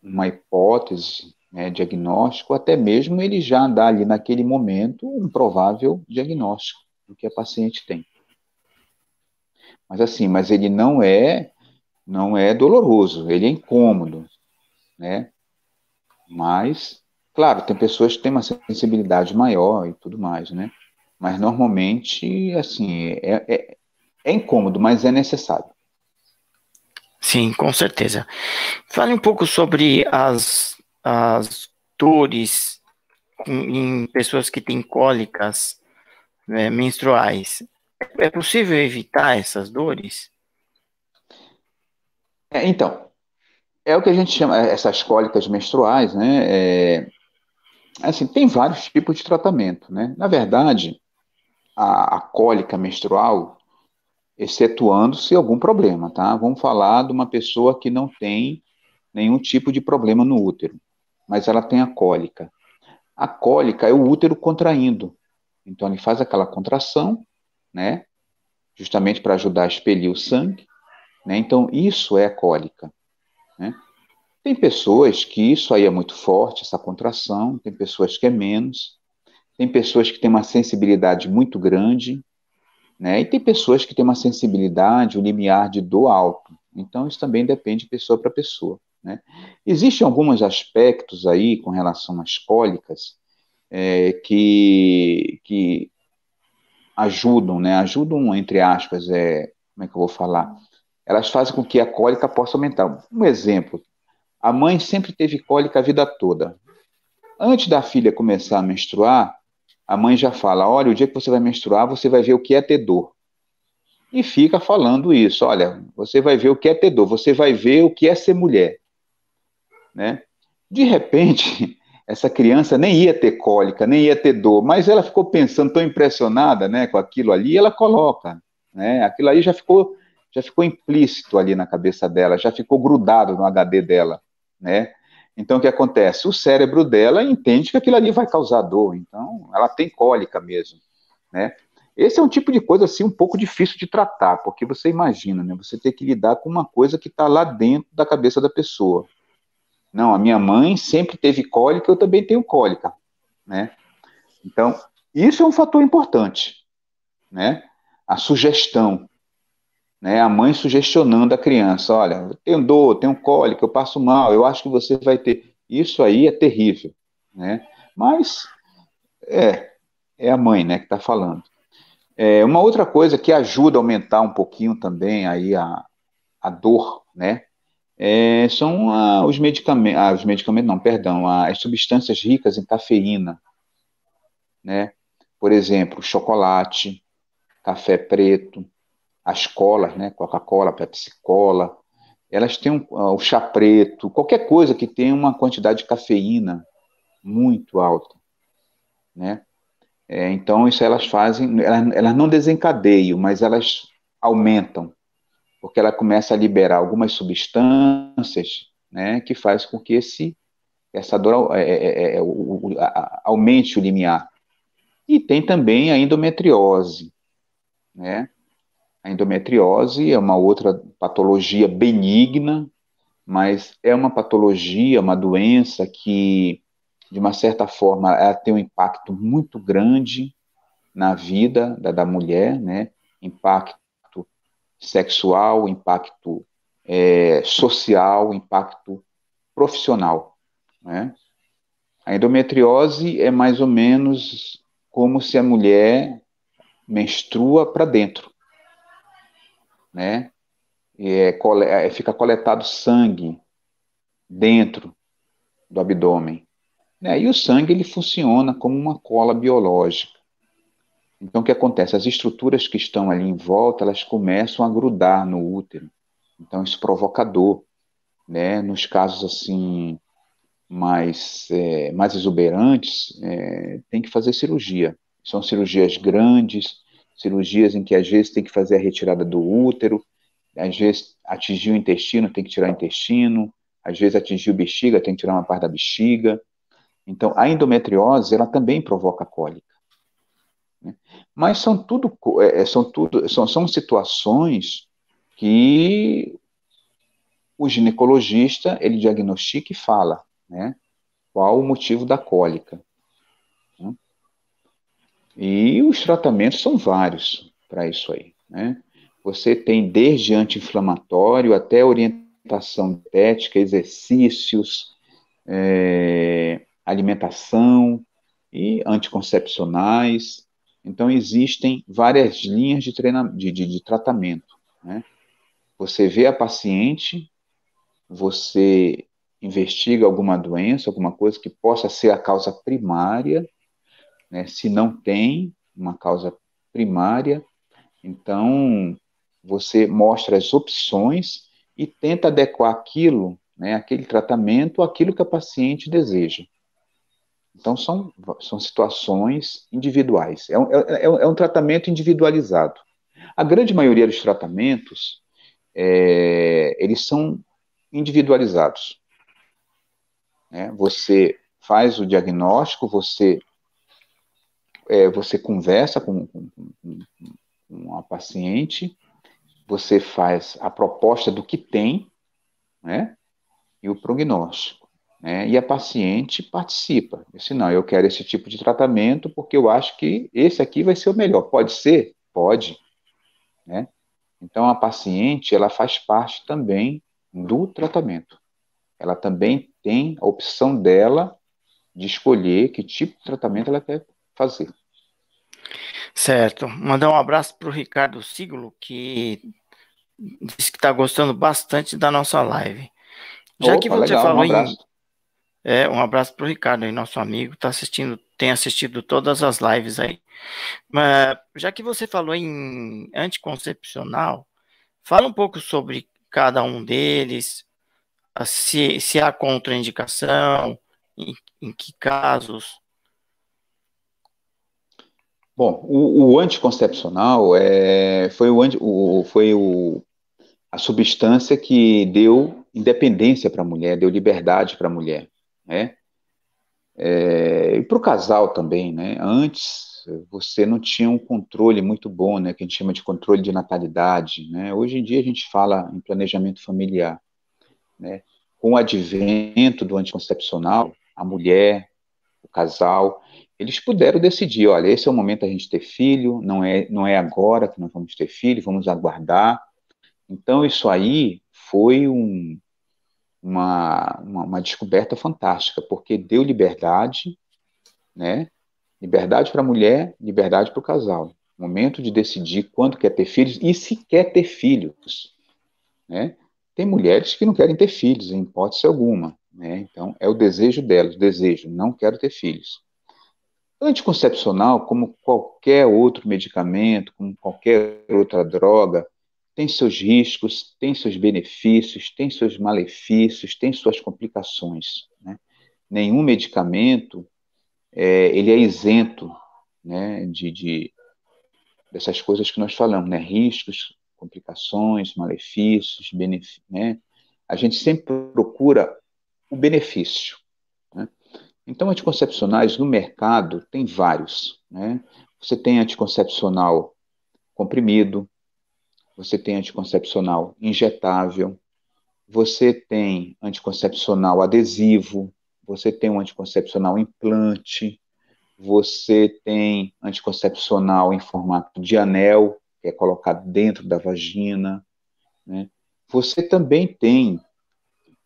uma hipótese né, diagnóstico, até mesmo ele já dá ali naquele momento um provável diagnóstico do que a paciente tem. Mas assim, mas ele não é não é doloroso, ele é incômodo, né? Mas, claro, tem pessoas que têm uma sensibilidade maior e tudo mais, né? Mas normalmente, assim, é, é, é incômodo, mas é necessário.
Sim, com certeza. Fale um pouco sobre as as dores em, pessoas que têm cólicas né, menstruais, é, é possível evitar essas dores?
É, então, é o que a gente chama é, essas cólicas menstruais, né? É, assim, tem vários tipos de tratamento, né? Na verdade, a, a cólica menstrual, excetuando-se algum problema, tá? Vamos falar de uma pessoa que não tem nenhum tipo de problema no útero mas ela tem a cólica. A cólica é o útero contraindo. Então ele faz aquela contração, né? Justamente para ajudar a expelir o sangue, né? Então isso é cólica, né? Tem pessoas que isso aí é muito forte, essa contração, tem pessoas que é menos, tem pessoas que têm uma sensibilidade muito grande, né? E tem pessoas que têm uma sensibilidade, um limiar de dor alto. Então isso também depende de pessoa para pessoa. Né? Existem alguns aspectos aí com relação às cólicas é, que, que ajudam, né? ajudam, entre aspas, é, como é que eu vou falar? Elas fazem com que a cólica possa aumentar. Um exemplo, a mãe sempre teve cólica a vida toda. Antes da filha começar a menstruar, a mãe já fala: olha, o dia que você vai menstruar, você vai ver o que é ter dor. E fica falando isso: olha, você vai ver o que é ter dor, você vai ver o que é ser mulher né? De repente, essa criança nem ia ter cólica, nem ia ter dor, mas ela ficou pensando tão impressionada, né, com aquilo ali, ela coloca, né? Aquilo ali já ficou já ficou implícito ali na cabeça dela, já ficou grudado no HD dela, né? Então o que acontece? O cérebro dela entende que aquilo ali vai causar dor, então ela tem cólica mesmo, né? Esse é um tipo de coisa assim um pouco difícil de tratar, porque você imagina, né? Você tem que lidar com uma coisa que está lá dentro da cabeça da pessoa, não, a minha mãe sempre teve cólica, eu também tenho cólica, né? Então, isso é um fator importante, né? A sugestão, né? A mãe sugestionando a criança, olha, eu tenho dor, eu tenho cólica, eu passo mal, eu acho que você vai ter. Isso aí é terrível, né? Mas é, é a mãe, né, que está falando. É, uma outra coisa que ajuda a aumentar um pouquinho também aí a, a dor, né? é, são ah, os medicamentos, ah, os medicamentos não, perdão, ah, as substâncias ricas em cafeína, né? Por exemplo, chocolate, café preto, as colas, né? Coca-Cola, Pepsi-Cola, elas têm um, ah, o chá preto, qualquer coisa que tenha uma quantidade de cafeína muito alta, né? É, então isso elas fazem, elas, elas não desencadeiam, mas elas aumentam porque ela começa a liberar algumas substâncias, né, que faz com que esse essa dor é, é, é, é, é o, a, aumente o limiar. E tem também a endometriose, né? A endometriose é uma outra patologia benigna, mas é uma patologia, uma doença que, de uma certa forma, ela tem um impacto muito grande na vida da, da mulher, né? Impacto sexual, impacto é, social, impacto profissional. Né? A endometriose é mais ou menos como se a mulher menstrua para dentro, né? E é, é, fica coletado sangue dentro do abdômen. Né? E o sangue ele funciona como uma cola biológica. Então, o que acontece? As estruturas que estão ali em volta, elas começam a grudar no útero. Então, isso é provoca dor. né? Nos casos assim mais é, mais exuberantes, é, tem que fazer cirurgia. São cirurgias grandes, cirurgias em que às vezes tem que fazer a retirada do útero, às vezes atingir o intestino, tem que tirar o intestino, às vezes atingiu bexiga, tem que tirar uma parte da bexiga. Então, a endometriose, ela também provoca cólica. Né? Mas são tudo, é, é, são, tudo são, são situações que o ginecologista ele diagnostica e fala, né? Qual o motivo da cólica? Né? E os tratamentos são vários para isso aí, né? Você tem desde anti-inflamatório até orientação dietética, exercícios, é, alimentação e anticoncepcionais, então, existem várias linhas de, de, de, de tratamento. Né? Você vê a paciente, você investiga alguma doença, alguma coisa que possa ser a causa primária, né? se não tem uma causa primária, então você mostra as opções e tenta adequar aquilo, né, aquele tratamento, aquilo que a paciente deseja. Então, são, são situações individuais. É um, é, é, é, é um tratamento individualizado. A grande maioria dos tratamentos, é, eles são individualizados. Né? Você faz o diagnóstico, você, é, você conversa com, com, com, com a paciente, você faz a proposta do que tem, né? E o prognóstico né, e a paciente participa. Eu disse, não, eu quero esse tipo de tratamento porque eu acho que esse aqui vai ser o melhor. Pode ser? Pode. Né? Então, a paciente, ela faz parte também do tratamento. Ela também tem a opção dela de escolher que tipo de tratamento ela quer fazer. Certo. Mandar
um abraço para o Ricardo Siglo, que disse que está gostando bastante da nossa live. Já Opa, que você legal, falou um em é, um abraço para o Ricardo aí, nosso amigo, tá assistindo, tem assistido todas as lives aí. Mas, já que você falou em anticoncepcional, fala um pouco sobre cada um deles, se, se há contraindicação, em, em que casos.
Bom, o, o anticoncepcional é, foi, o, o, foi o, a substância que deu independência para a mulher, deu liberdade para a mulher né? É, e para o casal também, né? Antes você não tinha um controle muito bom, né? Que a gente chama de controle de natalidade, né? Hoje em dia a gente fala em planejamento familiar, né? Com o advento do anticoncepcional, a mulher, o casal, eles puderam decidir, olha, esse é o momento da gente ter filho, não é, não é agora que nós vamos ter filho, vamos aguardar. Então isso aí foi um, uma, uma, uma descoberta fantástica, porque deu liberdade, né? Liberdade para a mulher, liberdade para o casal. Momento de decidir quando quer ter filhos e se quer ter filhos, né? Tem mulheres que não querem ter filhos, em hipótese alguma, né? Então, é o desejo delas, desejo, não quero ter filhos. Anticoncepcional, como qualquer outro medicamento, como qualquer outra droga, tem seus riscos, tem seus benefícios, tem seus malefícios, tem suas complicações. Né? Nenhum medicamento é, ele é isento né, de, de, dessas coisas que nós falamos, né? riscos, complicações, malefícios, benefícios. Né? A gente sempre procura o benefício. Né? Então, anticoncepcionais no mercado tem vários. Né? Você tem anticoncepcional comprimido, você tem anticoncepcional injetável, você tem anticoncepcional adesivo, você tem um anticoncepcional implante, você tem anticoncepcional em formato de anel, que é colocado dentro da vagina. Né? Você também tem,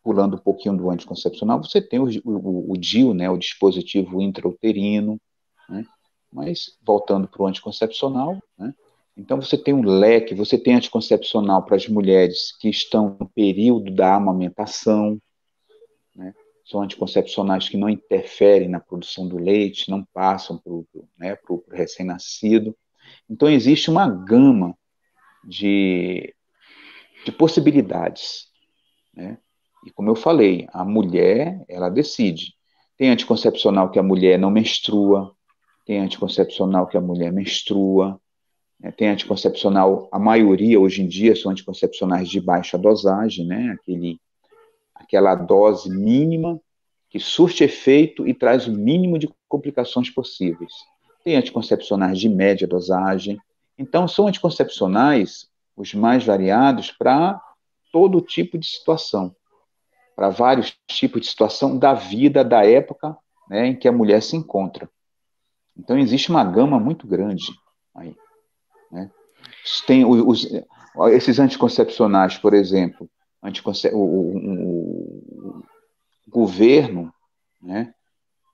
pulando um pouquinho do anticoncepcional, você tem o, o, o DIU, né, o dispositivo intrauterino, né? mas voltando para o anticoncepcional, né? Então, você tem um leque, você tem anticoncepcional para as mulheres que estão no período da amamentação, né? são anticoncepcionais que não interferem na produção do leite, não passam para o né, recém-nascido. Então, existe uma gama de, de possibilidades. Né? E como eu falei, a mulher, ela decide. Tem anticoncepcional que a mulher não menstrua, tem anticoncepcional que a mulher menstrua, né, tem anticoncepcional, a maioria hoje em dia são anticoncepcionais de baixa dosagem, né? Aquele, aquela dose mínima que surte efeito e traz o mínimo de complicações possíveis. Tem anticoncepcionais de média dosagem. Então, são anticoncepcionais os mais variados para todo tipo de situação, para vários tipos de situação da vida, da época né, em que a mulher se encontra. Então, existe uma gama muito grande aí. Tem os, esses anticoncepcionais, por exemplo, anticonce o, o, o, governo, né,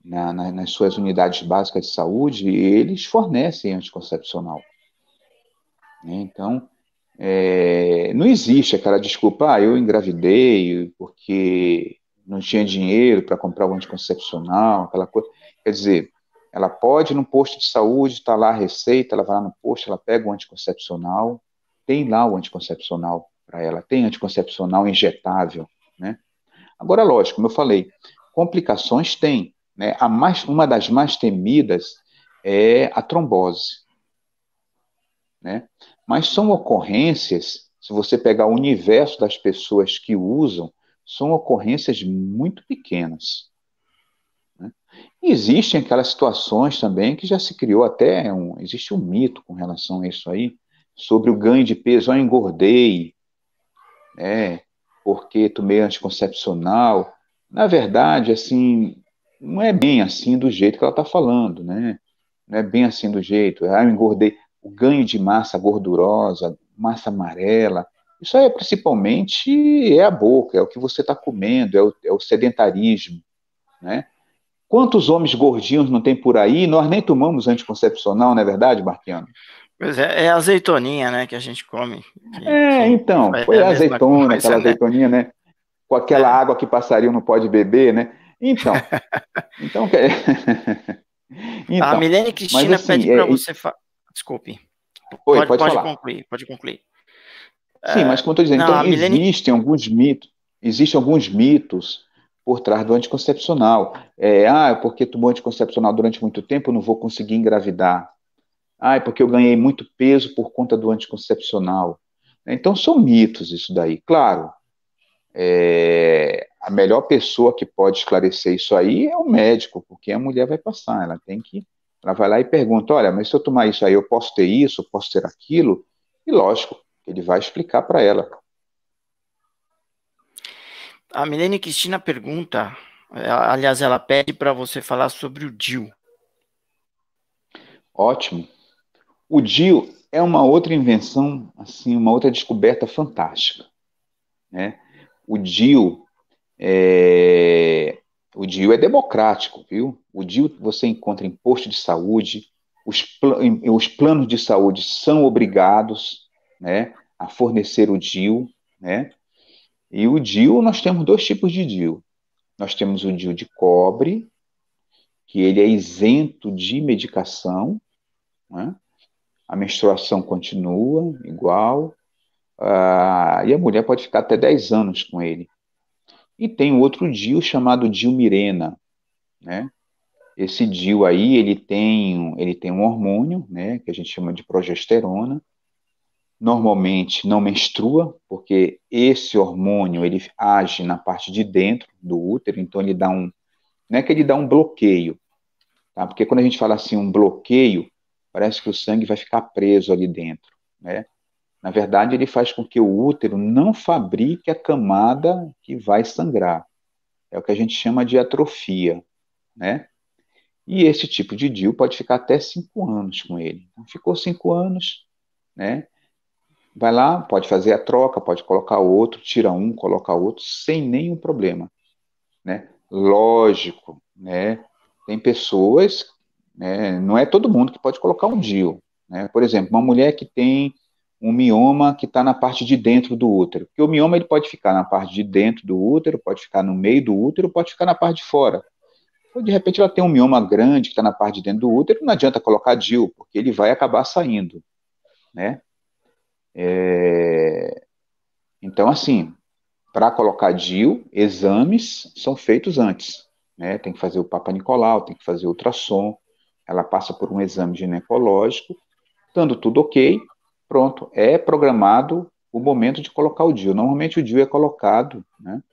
na, na, nas suas unidades básicas de saúde, eles fornecem anticoncepcional. Né. Então, é, não existe aquela desculpa, ah, eu engravidei porque não tinha dinheiro para comprar o um anticoncepcional, aquela coisa. Quer dizer, ela pode ir no posto de saúde, está lá a receita, ela vai lá no posto, ela pega o anticoncepcional, tem lá o anticoncepcional para ela, tem anticoncepcional injetável, né? Agora, lógico, como eu falei, complicações tem, né? A mais, uma das mais temidas é a trombose, né? Mas são ocorrências, se você pegar o universo das pessoas que usam, são ocorrências muito pequenas, Existem aquelas situações também que já se criou até um, existe um mito com relação a isso aí, sobre o ganho de peso, ah, eu engordei, né, porque tomei anticoncepcional. Na verdade, assim, não é bem assim do jeito que ela está falando, né? Não é bem assim do jeito. Ah, eu engordei. O ganho de massa gordurosa, massa amarela, isso é principalmente é a boca, é o que você está comendo, é o, é o sedentarismo, né? Quantos homens gordinhos não tem por aí? Nós nem tomamos anticoncepcional, não é verdade, Marquiano?
Pois é, é a azeitoninha, né, que a gente come.
Que, é, que então, foi a azeitona, coisa, aquela né? azeitoninha, né? Com aquela é. água que passarinho não pode beber, né? Então, então, é então... A Milene Cristina assim, pede é, para você...
Fa... Desculpe. Oi, pode, pode, pode concluir, pode concluir.
Sim, mas é, como eu estou dizendo, não, então, existem alguns mitos, existem alguns mitos por trás do anticoncepcional. É, ah, porque tomou anticoncepcional durante muito tempo, eu não vou conseguir engravidar. Ah, é porque eu ganhei muito peso por conta do anticoncepcional. É, então, são mitos isso daí. Claro, é, a melhor pessoa que pode esclarecer isso aí é o médico, porque a mulher vai passar, ela tem que. Ela vai lá e pergunta: olha, mas se eu tomar isso aí, eu posso ter isso, eu posso ter aquilo? E lógico, ele vai explicar para ela a Milene Cristina pergunta,
aliás, ela pede para você falar sobre o DIL.
Ótimo. O DIL é uma outra invenção, assim, uma outra descoberta fantástica. Né? O DIL é, o DIU é democrático, viu? O DIU você encontra em posto de saúde, os, pl os planos de saúde são obrigados né, a fornecer o DIU, né? E o DIU, nós temos dois tipos de DIU. Nós temos o DIU de cobre, que ele é isento de medicação, né? a menstruação continua igual, uh, e a mulher pode ficar até 10 anos com ele. E tem outro DIU chamado DIU Mirena, né? Esse DIU aí, ele tem, ele tem um hormônio, né, que a gente chama de progesterona, normalmente não menstrua, porque esse hormônio ele age na parte de dentro do útero, então ele dá um, não é que ele dá um bloqueio, tá? Porque quando a gente fala assim um bloqueio, parece que o sangue vai ficar preso ali dentro, né? Na verdade, ele faz com que o útero não fabrique a camada que vai sangrar. É o que a gente chama de atrofia, né? E esse tipo de DIU pode ficar até cinco anos com ele. Então, ficou cinco anos, né? Vai lá, pode fazer a troca, pode colocar outro, tira um, coloca outro, sem nenhum problema. Né? Lógico, né? tem pessoas, né? não é todo mundo que pode colocar um DIU. Né? Por exemplo, uma mulher que tem um mioma que está na parte de dentro do útero. que o mioma ele pode ficar na parte de dentro do útero, pode ficar no meio do útero, pode ficar na parte de fora. Ou de repente ela tem um mioma grande que está na parte de dentro do útero, não adianta colocar DIU, porque ele vai acabar saindo. Né? É... Então, assim, para colocar DIL, exames são feitos antes. Né? Tem que fazer o Papa Nicolau, tem que fazer ultrassom, ela passa por um exame ginecológico, estando tudo ok, pronto, é programado o momento de colocar o DIU. Normalmente o DIU é colocado né,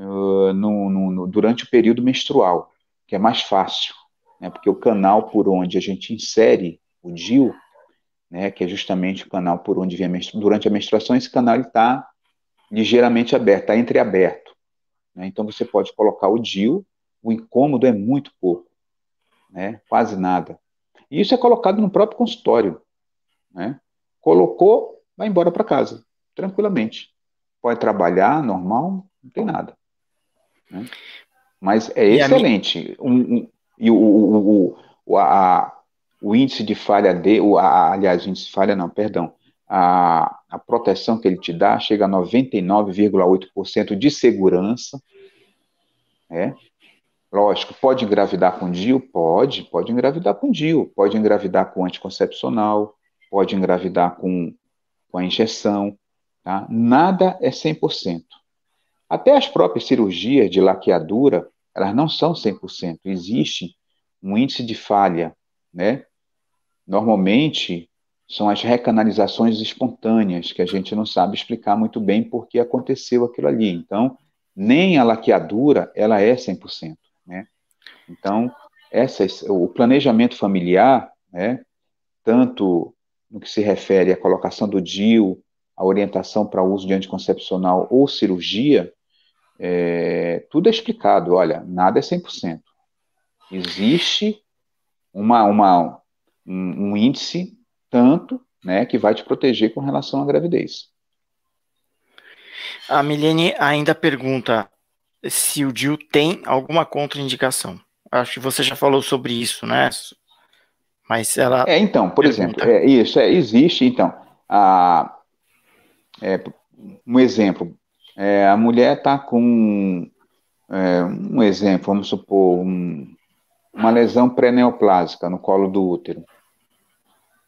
ah, no, no, durante o período menstrual, que é mais fácil, né, porque o canal por onde a gente insere o DIU né, que é justamente o canal por onde vem a durante a menstruação, esse canal está ligeiramente aberto, está entreaberto. Né? Então você pode colocar o diu, o incômodo é muito pouco, né? quase nada. E isso é colocado no próprio consultório. Né? Colocou, vai embora para casa, tranquilamente. Pode trabalhar, normal, não tem nada. Né? Mas é e excelente. Minha... Um, um, e o, o, o, a, o índice de falha de, o, a, aliás, o índice de falha não, perdão, a, a proteção que ele te dá chega a 99,8% de segurança, né? Lógico, pode engravidar com DIU? Pode, pode engravidar com DIU, pode engravidar com anticoncepcional, pode engravidar com, com a injeção, tá? Nada é 100%. Até as próprias cirurgias de laqueadura, elas não são 100%. Existe um índice de falha, né? normalmente são as recanalizações espontâneas, que a gente não sabe explicar muito bem por que aconteceu aquilo ali. Então, nem a laqueadura, ela é 100%, né? Então, essas, o planejamento familiar, né, tanto no que se refere à colocação do DIU, a orientação para uso de anticoncepcional ou cirurgia, é, tudo é explicado, olha, nada é 100%. Existe uma, uma, um, um índice tanto, né, que vai te proteger com relação à gravidez.
A Milene ainda pergunta se o DIU tem alguma contraindicação. Acho que você já falou sobre isso, né? Mas ela. É,
então, por pergunta... exemplo, é, isso, é, existe, então. A, é, um exemplo. É, a mulher está com. É, um exemplo, vamos supor, um, uma lesão pré-neoplásica no colo do útero,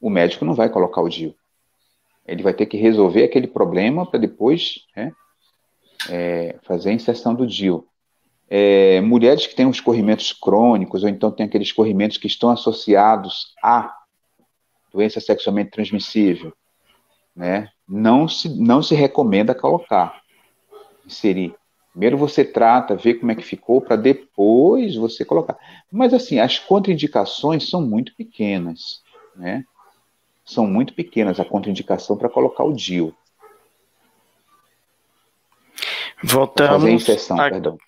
o médico não vai colocar o DIU. Ele vai ter que resolver aquele problema para depois né, é, fazer a inserção do DIU. É, mulheres que têm os corrimentos crônicos, ou então tem aqueles corrimentos que estão associados a doença sexualmente transmissível, né, não, se, não se recomenda colocar, inserir Primeiro você trata, vê como é que ficou, para depois você colocar. Mas assim, as contraindicações são muito pequenas, né? São muito pequenas a contraindicação para colocar o DIL. Voltamos. fazer a... perdão.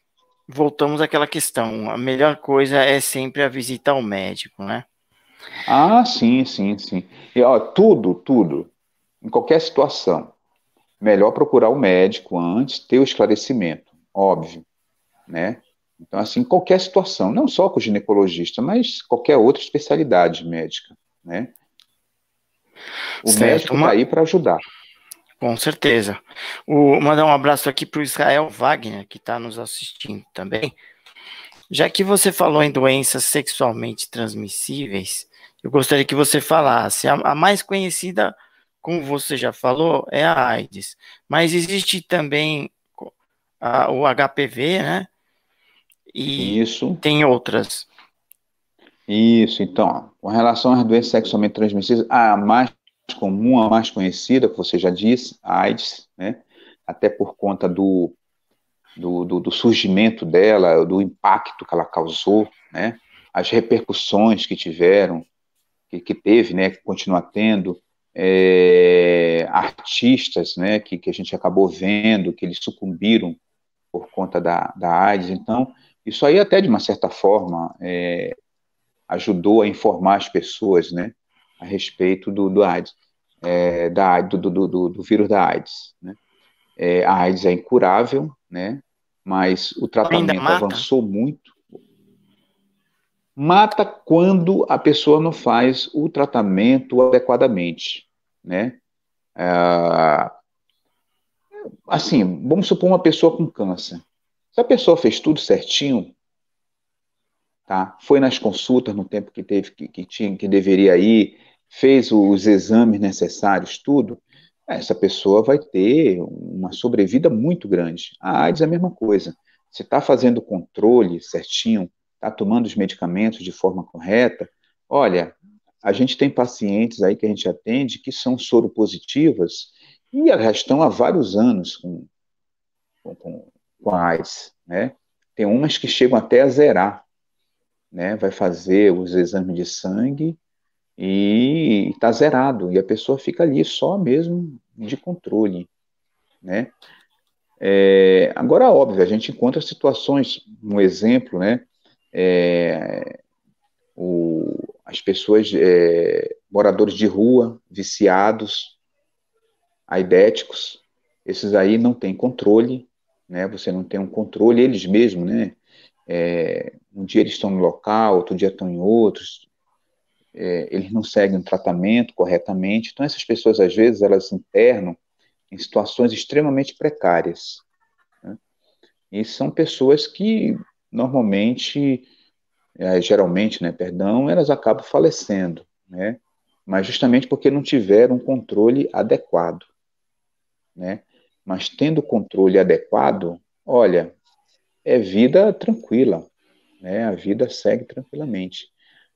Voltamos àquela questão. A melhor coisa é sempre a visita ao médico, né?
Ah, sim, sim, sim. E, ó, tudo, tudo, em qualquer situação, melhor procurar o médico antes, ter o esclarecimento óbvio, né? Então, assim, qualquer situação, não só com o ginecologista, mas qualquer outra especialidade médica, né? O certo, médico está uma... aí para ajudar. Com certeza.
O, mandar um abraço aqui para o Israel Wagner, que está nos assistindo também. Já que você falou em doenças sexualmente transmissíveis, eu gostaria que você falasse. A, a mais conhecida, como você já falou, é a AIDS. Mas existe também a, o HPV, né? E Isso.
tem outras. Isso, então, com relação às doenças sexualmente transmissíveis, a mais comum, a mais conhecida, que você já disse, a AIDS, né? Até por conta do, do, do, do surgimento dela, do impacto que ela causou, né? As repercussões que tiveram, que, que teve, né? Que continua tendo. É, artistas né, que, que a gente acabou vendo, que eles sucumbiram por conta da, da AIDS. Então, isso aí até de uma certa forma é, ajudou a informar as pessoas, né, a respeito do, do AIDS, é, da, do, do, do, do, vírus da AIDS, né. É, a AIDS é incurável, né, mas o tratamento avançou muito. Mata quando a pessoa não faz o tratamento adequadamente, né, ah, assim, vamos supor uma pessoa com câncer. Se a pessoa fez tudo certinho, tá? Foi nas consultas no tempo que teve que, que tinha que deveria ir, fez os exames necessários, tudo. Essa pessoa vai ter uma sobrevida muito grande. A AIDS é a mesma coisa. Se está fazendo o controle certinho, está tomando os medicamentos de forma correta, olha, a gente tem pacientes aí que a gente atende que são soropositivas e já estão há vários anos com, com, com a AIDS. Né? Tem umas que chegam até a zerar, né? vai fazer os exames de sangue e está zerado, e a pessoa fica ali só mesmo de controle. Né? É, agora, óbvio, a gente encontra situações, um exemplo, né? É, o, as pessoas, é, moradores de rua, viciados, aidéticos, esses aí não têm controle, né? Você não tem um controle, eles mesmos, né? É, um dia eles estão no local, outro dia estão em outros, é, eles não seguem o tratamento corretamente. Então, essas pessoas, às vezes, elas internam em situações extremamente precárias. Né? E são pessoas que, normalmente, é, geralmente, né, perdão, elas acabam falecendo, né? mas justamente porque não tiveram um controle adequado né? Mas tendo controle adequado, olha, é vida tranquila, né? A vida segue tranquilamente.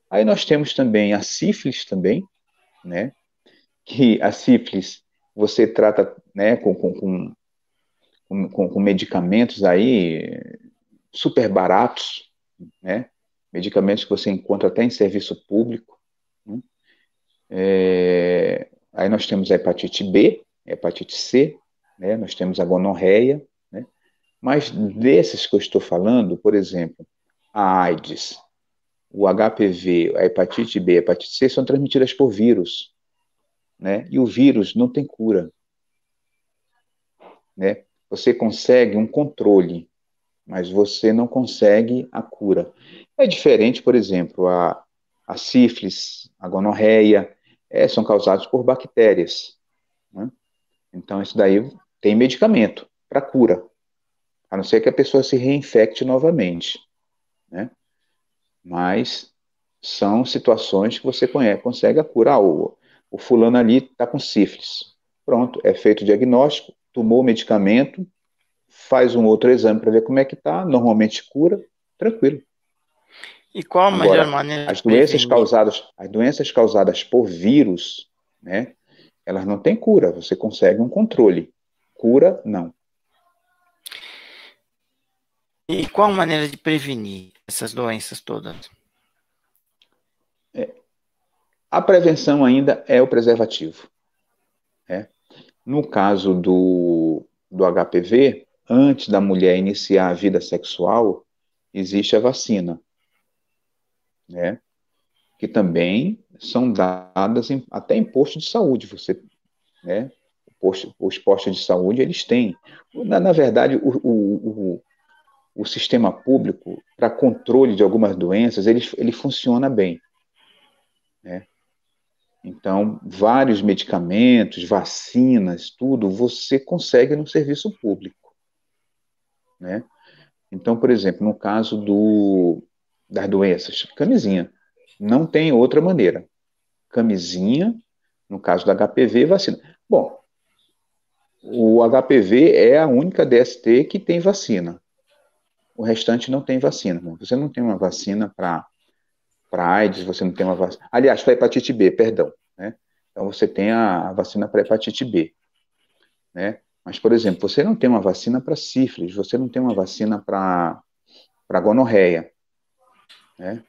Aí nós temos também a sífilis também, né? Que a sífilis você trata, né, com, com, com, com, com medicamentos aí super baratos, né? Medicamentos que você encontra até em serviço público. Né? É, aí nós temos a hepatite B, é hepatite C, né? nós temos a gonorreia, né? mas desses que eu estou falando, por exemplo, a AIDS, o HPV, a hepatite B, a hepatite C são transmitidas por vírus, né? E o vírus não tem cura, né? Você consegue um controle, mas você não consegue a cura. É diferente, por exemplo, a, a sífilis, a gonorreia, é, são causados por bactérias, né? Então, isso daí tem medicamento para cura, a não ser que a pessoa se reinfecte novamente, né? Mas são situações que você conhece, consegue a cura. Ah, o, o fulano ali está com sífilis. Pronto, é feito o diagnóstico, tomou o medicamento, faz um outro exame para ver como é que está, normalmente cura, tranquilo. E qual a melhor maneira? As doenças, causadas, as doenças causadas por vírus, né, elas não têm cura, você consegue um controle. Cura, não.
E qual a maneira de prevenir essas
doenças todas? É. A prevenção ainda é o preservativo. É. No caso do, do HPV, antes da mulher iniciar a vida sexual, existe a vacina, né? que também são dadas em, até em posto de saúde. Você, né? Posto, os postos de saúde eles têm. Na, na verdade, o, o, o, o sistema público para controle de algumas doenças ele, ele funciona bem. Né? Então, vários medicamentos, vacinas, tudo você consegue no serviço público, né? Então, por exemplo, no caso do das doenças, camisinha. Não tem outra maneira. Camisinha, no caso do HPV, vacina. Bom, o HPV é a única DST que tem vacina. O restante não tem vacina. Você não tem uma vacina para AIDS, você não tem uma vacina. Aliás, para hepatite B, perdão. Né? Então você tem a, a vacina para hepatite B. Né? Mas, por exemplo, você não tem uma vacina para sífilis, você não tem uma vacina para gonorreia. Né?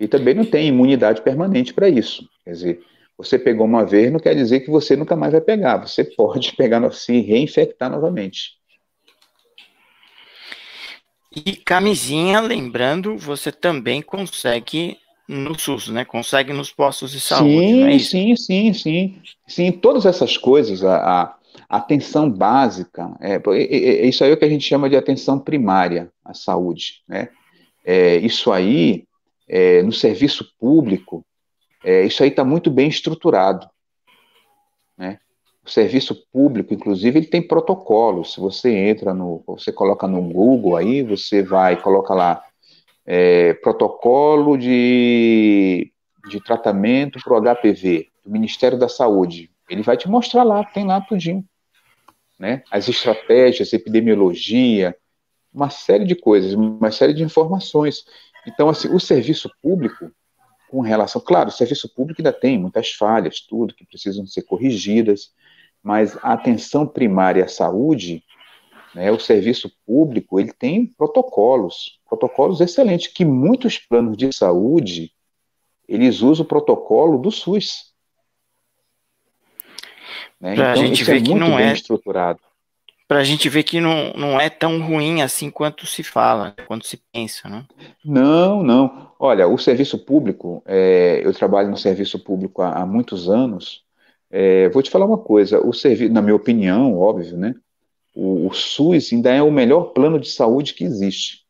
E também não tem imunidade permanente para isso. Quer dizer, você pegou uma vez, não quer dizer que você nunca mais vai pegar. Você pode pegar, se reinfectar novamente.
E camisinha, lembrando, você também consegue no SUS, né? Consegue nos postos de saúde. Sim, é
sim, sim, sim. Sim, todas essas coisas, a, a atenção básica, é, é, isso aí é o que a gente chama de atenção primária à saúde, né? É, isso aí é, no serviço público, é, isso aí está muito bem estruturado. Né? O serviço público, inclusive, ele tem protocolos. Se você entra no, você coloca no Google aí, você vai coloca lá é, protocolo de, de tratamento para o HPV do Ministério da Saúde. Ele vai te mostrar lá, tem lá tudinho, né? As estratégias, epidemiologia, uma série de coisas, uma série de informações então, assim, o serviço público, com relação. Claro, o serviço público ainda tem muitas falhas, tudo que precisam ser corrigidas, mas a atenção primária à saúde, né, o serviço público, ele tem protocolos, protocolos excelentes, que muitos planos de saúde eles usam o protocolo do SUS. Né? Então, a gente vê é que não é estruturado para
a gente ver que não, não é tão ruim assim quanto se fala, quanto se pensa, né?
Não, não. Olha, o serviço público, é, eu trabalho no serviço público há, há muitos anos. É, vou te falar uma coisa, o serviço, na minha opinião, óbvio, né? O, o SUS ainda é o melhor plano de saúde que existe.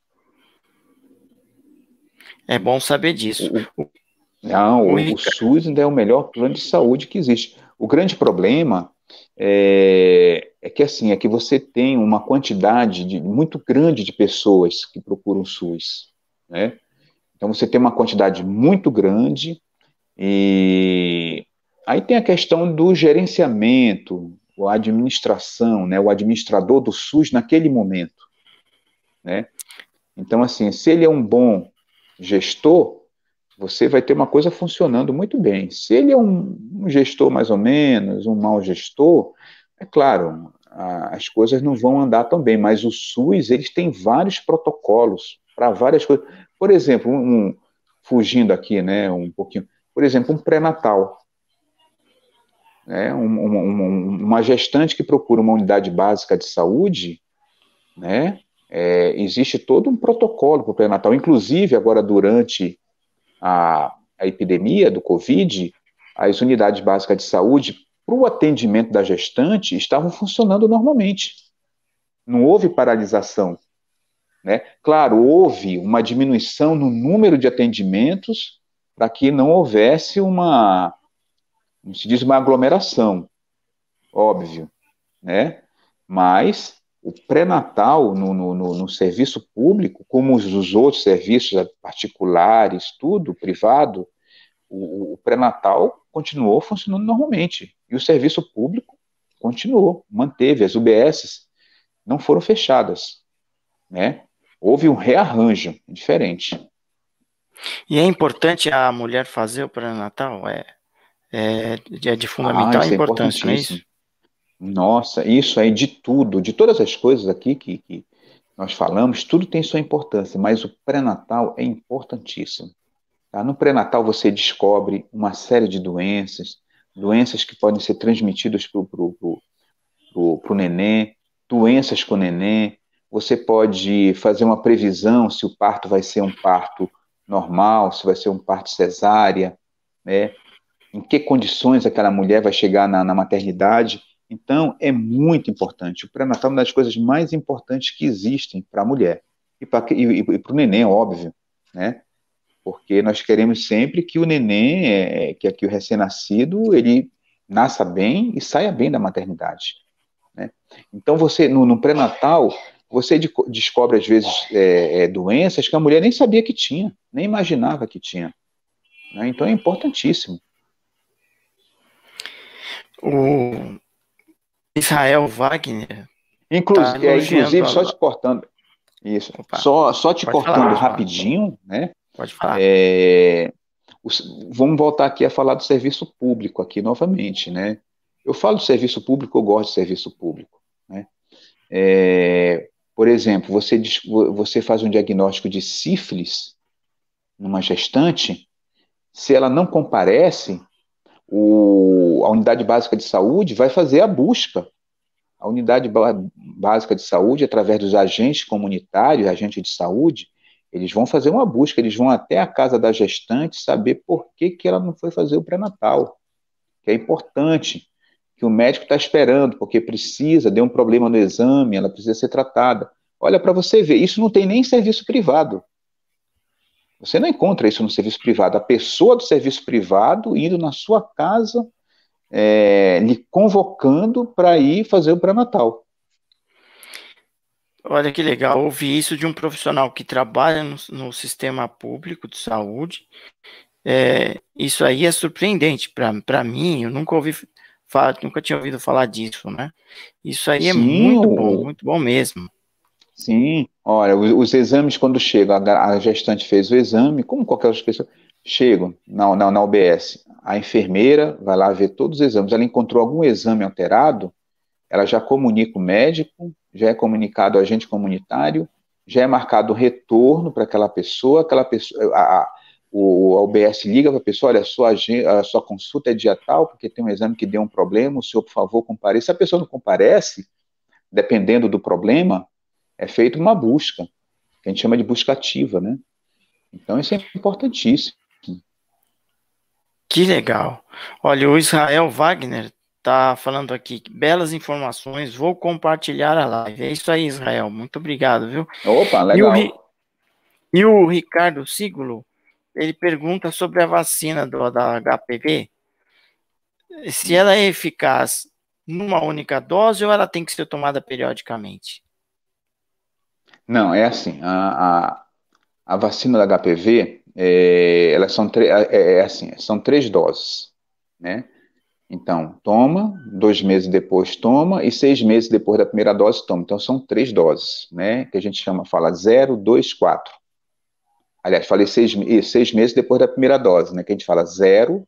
É bom saber disso. O, o,
não, o, SUS ainda é o melhor plano de saúde que existe. O grande problema é, é que assim, é que você tem uma quantidade de, muito grande de pessoas que procuram o SUS, né? Então você tem uma quantidade muito grande e aí tem a questão do gerenciamento, a administração, né, o administrador do SUS naquele momento, né? Então assim, se ele é um bom gestor, você vai ter uma coisa funcionando muito bem. Se ele é um, um gestor mais ou menos, um mau gestor, é claro, a, as coisas não vão andar tão bem, mas o SUS eles têm vários protocolos para várias coisas. Por exemplo, um, um, fugindo aqui, né, um pouquinho. Por exemplo, um pré-natal. Né, um, um, uma gestante que procura uma unidade básica de saúde, né, é, existe todo um protocolo para o pré-natal. Inclusive, agora durante a, a epidemia do Covid, as unidades básicas de saúde para o atendimento da gestante estavam funcionando normalmente. Não houve paralisação. Né? Claro, houve uma diminuição no número de atendimentos para que não houvesse uma, como se diz, uma aglomeração, óbvio. Né? Mas o pré-natal no, no, no, no, serviço público, como os, outros serviços particulares, tudo, privado, o, o pré-natal continuou funcionando normalmente. E o serviço público continuou, manteve. As UBSs não foram fechadas. Né? Houve um rearranjo diferente. E
é importante a mulher fazer o pré-natal? É, é, é, de fundamental ah, é importância, não é isso?
Nossa, isso aí de tudo, de todas as coisas aqui que, que nós falamos, tudo tem sua importância, mas o pré-natal é importantíssimo. Tá? No pré-natal você descobre uma série de doenças, doenças que podem ser transmitidas para o neném, doenças com o neném. Você pode fazer uma previsão se o parto vai ser um parto normal, se vai ser um parto cesárea, né? em que condições aquela mulher vai chegar na, na maternidade. Então, é muito importante. O pré-natal é uma das coisas mais importantes que existem para a mulher. E para o neném, óbvio. Né? porque nós queremos sempre que o neném, é, é que, o recém-nascido, ele nasça bem e saia bem da maternidade. Né? Então, você, no, no pré-natal, você de, descobre, às vezes, é, é, doenças que a mulher nem sabia que tinha, nem imaginava que tinha. Né? Então, é importantíssimo. O Israel Wagner. tá inclusive, é, só te cortando. Isso. Opa, só, só te cortando falar, rapidinho, né? Pode falar. É, os, vamos voltar aqui a falar do serviço público aqui novamente, né? Eu falo de serviço público, eu gosto de serviço público, né? É, por exemplo, você, você faz um diagnóstico de sífilis numa gestante, se ela não comparece, o, a unidade básica de saúde vai fazer a busca. A unidade básica de saúde, através dos agentes comunitários, agentes de saúde, eles vão fazer uma busca, eles vão até a casa da gestante saber por que, que ela não foi fazer o pré-natal, que é importante, que o médico está esperando, porque precisa, deu um problema no exame, ela precisa ser tratada. Olha, para você ver, isso não tem nem serviço privado. Você não encontra isso no serviço privado. A pessoa do serviço privado indo na sua casa, é, lhe convocando para ir fazer o pré-natal.
Olha que legal, ouvi isso de um profissional que trabalha no, no sistema público de saúde. É, isso aí é surpreendente para mim, eu nunca ouvi falar, nunca tinha ouvido falar disso, né? Isso aí é Sim. é muito bom,
muito bom mesmo. Sim, olha, os, os exames quando chegam, a, a, gestante fez o exame, como qualquer outra pessoa, chegam na, na, na obs, a enfermeira vai lá ver todos os exames, ela encontrou algum exame alterado, ela já comunica o médico, já é comunicado o agente comunitário, já é marcado o retorno para aquela pessoa, aquela pessoa, a, a, o, a liga para a pessoa, olha, a sua, a sua consulta é dia tal, porque tem um exame que deu um problema, o senhor, por favor, compareça. Se a pessoa não comparece, dependendo do problema, é feita uma busca, que a gente chama de busca ativa, né? Então, isso é importantíssimo. Que legal. Olha, o
Israel Wagner tá falando aqui. Belas informações, vou compartilhar a live. É isso aí, Israel. Muito obrigado, viu? Opa, legal. E o, e o Ricardo Siglo, ele pergunta sobre a vacina do, da HPV. Se hum. ela é eficaz numa única dose ou ela tem que ser tomada periodicamente?
Não, é assim. A, a, a vacina da HPV, é, elas é são, é, é, é assim, são três doses, né? Então, toma, dois meses depois toma, e seis meses depois da primeira dose toma. Então, são três doses, né? Que a gente chama, fala 0, 2, 4. Aliás, falei seis, seis meses depois da primeira dose, né? Que a gente fala 0,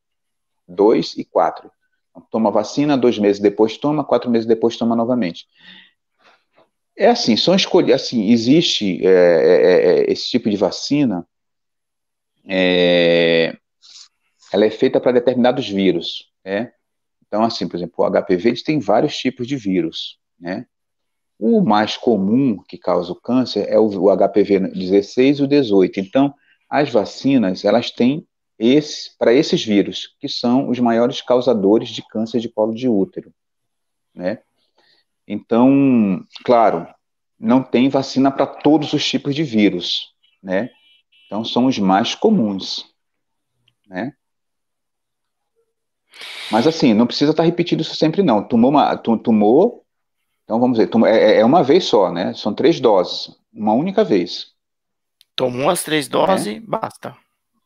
2 e 4. Então, toma vacina, dois meses depois toma, quatro meses depois toma novamente. É assim, são escolhas, assim, existe é é, é, é, esse tipo de vacina, é, ela é feita para determinados vírus, né? Então, assim, por exemplo, o HPV tem vários tipos de vírus, né? O mais comum que causa o câncer é o, HPV 16 e o 18. Então, as vacinas, elas têm esse, para esses vírus, que são os maiores causadores de câncer de colo de útero, né? Então, claro, não tem vacina para todos os tipos de vírus, né? Então, são os mais comuns, né? Mas assim, não precisa estar tá repetindo isso sempre, não. Tomou, uma, tomou então vamos ver, tomou, é, é, é, uma vez só, né? São três doses, uma única vez.
Tomou as três
né? doses, é. basta.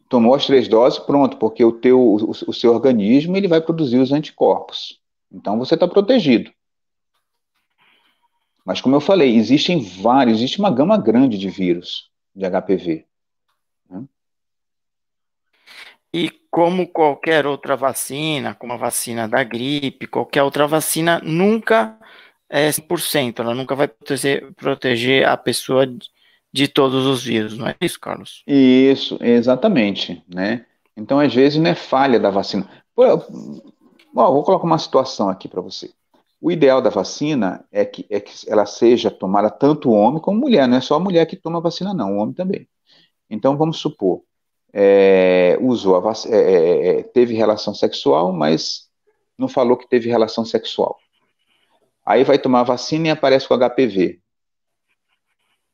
Tomou as três doses, pronto, porque o, teu, o, o seu organismo ele vai produzir os anticorpos. Então você está protegido. Mas como eu falei, existem vários, existe uma gama grande de vírus de HPV. Né?
E como qualquer outra vacina, como a vacina da gripe, qualquer outra vacina, nunca é 100%, ela nunca vai proteger, proteger a pessoa de, de todos os vírus, não é isso, Carlos?
Isso, exatamente, né? Então, às vezes, não é falha da vacina. Bom, vou colocar uma situação aqui para você. O ideal da vacina é que, é que ela seja tomada tanto homem como mulher, não é só a mulher que toma a vacina, não, o homem também. Então, vamos supor, é, usou vac... É, é, é, teve relação sexual, mas não falou que teve relação sexual. Aí vai tomar vacina e aparece com HPV.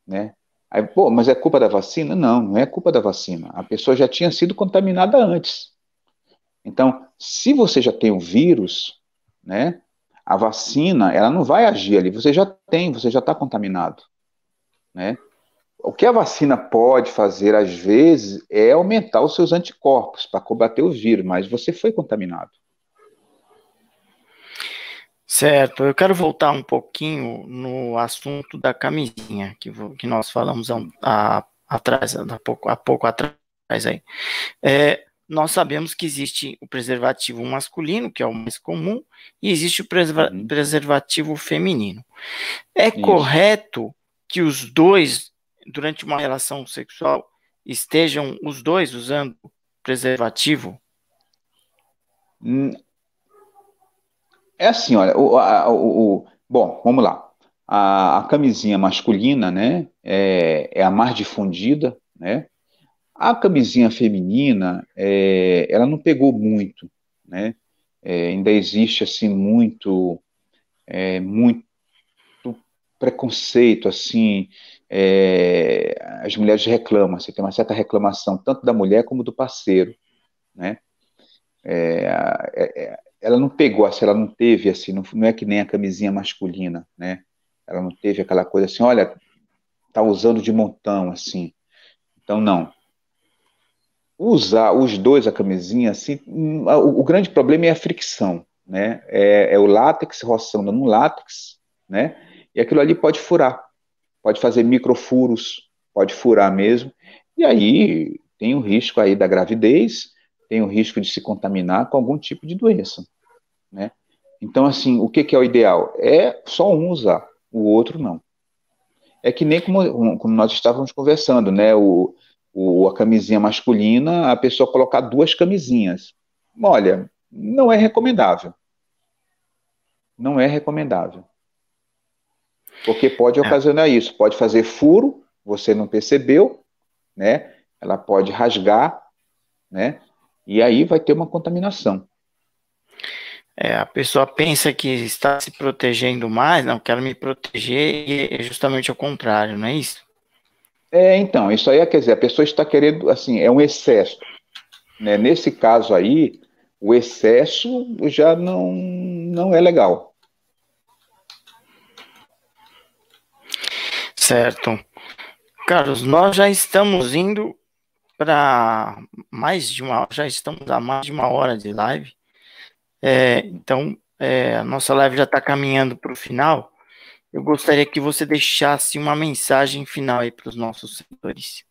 Né? Aí, pô, mas é culpa da vacina? Não, não é culpa da vacina. A pessoa já tinha sido contaminada antes. Então, se você já tem o vírus, né, a vacina, ela não vai agir ali. Você já tem, você já está contaminado, né? O que a vacina pode fazer, às vezes, é aumentar os seus anticorpos para combater o vírus, mas você foi contaminado. Certo, eu quero voltar um pouquinho no
assunto da camisinha que, que nós falamos há, há, atrás, há pouco, há pouco atrás aí. É, nós sabemos que existe o preservativo masculino, que é o mais comum, e existe o preserva uhum. preservativo feminino. É Isso. correto que os dois durante uma relação sexual estejam os dois usando preservativo?
Hum. É assim, olha, o, a, o, o bom, vamos lá. A, a, camisinha masculina, né, é, é a mais difundida, né? A camisinha feminina, é, ela não pegou muito, né? É, ainda existe assim muito, é, muito preconceito assim é, as mulheres reclamam, você tem uma certa reclamação tanto da mulher como do parceiro, né? É, é, é, ela não pegou, assim, ela não teve assim, não, não, é que nem a camisinha masculina, né? Ela não teve aquela coisa assim, olha, tá usando de montão assim. Então não. Usar os dois a camisinha assim, hum, o, o grande problema é a fricção, né? É, é o látex roçando no látex, né? E aquilo ali pode furar pode fazer microfuros, pode furar mesmo,
e aí
tem o risco aí da gravidez, tem o risco de se contaminar com algum tipo de doença, né? Então, assim, o que, que é o ideal? É só um usar, o outro não. É que nem como, como nós estávamos conversando, né? O, o, a camisinha masculina, a pessoa colocar duas camisinhas. Olha, não é recomendável. Não é recomendável porque pode é. ocasionar isso, pode fazer furo, você não percebeu, né? Ela pode rasgar, né? E aí vai ter uma contaminação.
É, a pessoa pensa que está se protegendo mais, não, quero me proteger, e é justamente o contrário, não é isso?
É, então, isso aí é, quer dizer, a pessoa está querendo, assim, é um excesso. Né? Nesse caso aí, o excesso já não, não é legal.
Certo. Carlos, nós já estamos indo para mais de uma já estamos a mais de uma hora de live. É, então, é, a nossa live já está caminhando para o final. Eu gostaria que você deixasse uma mensagem final aí para os nossos senhores.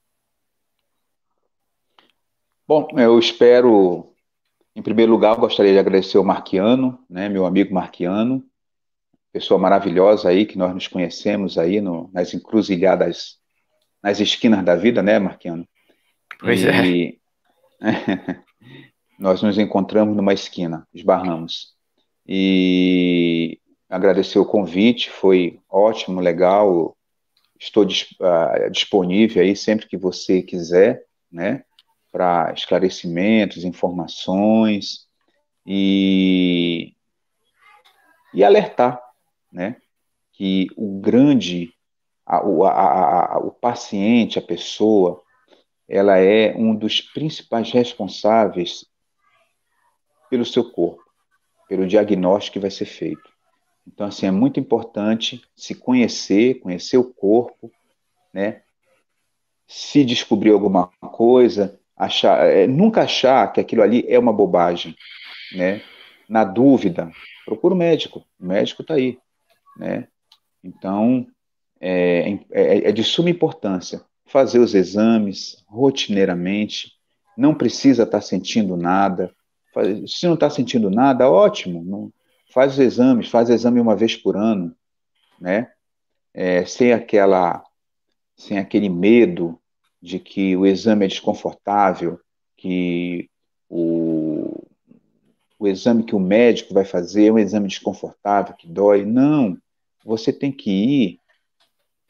Bom, eu espero, em primeiro lugar, gostaria de agradecer o Marquiano, né, meu amigo Marquiano, pessoa maravilhosa aí que nós nos conhecemos aí no, nas encruzilhadas, nas esquinas da vida, né, Marquiano? Pois e, é. nós nos encontramos numa esquina, esbarramos. E agradecer o convite, foi ótimo, legal. Estou disp uh, ah, disponível aí sempre que você quiser, né? Para esclarecimentos, informações e, e alertar né? Que o grande, a, a, a, o paciente, a pessoa, ela é um dos principais responsáveis pelo seu corpo, pelo diagnóstico que vai ser feito. Então, assim, é muito importante se conhecer, conhecer o corpo, né? Se descobrir alguma coisa, achar, é, nunca achar que aquilo ali é uma bobagem, né? Na dúvida, procura o médico, o médico está aí, né? Então, é, é, é, é de suma importância fazer os exames rotineiramente, não precisa estar tá sentindo nada. Se não está sentindo nada, ótimo, não, faz os exames, faz o exame uma vez por ano, né? É, sem aquela, sem aquele medo de que o exame é desconfortável, que o, o exame que o médico vai fazer é um exame desconfortável, que dói. Não, você tem que ir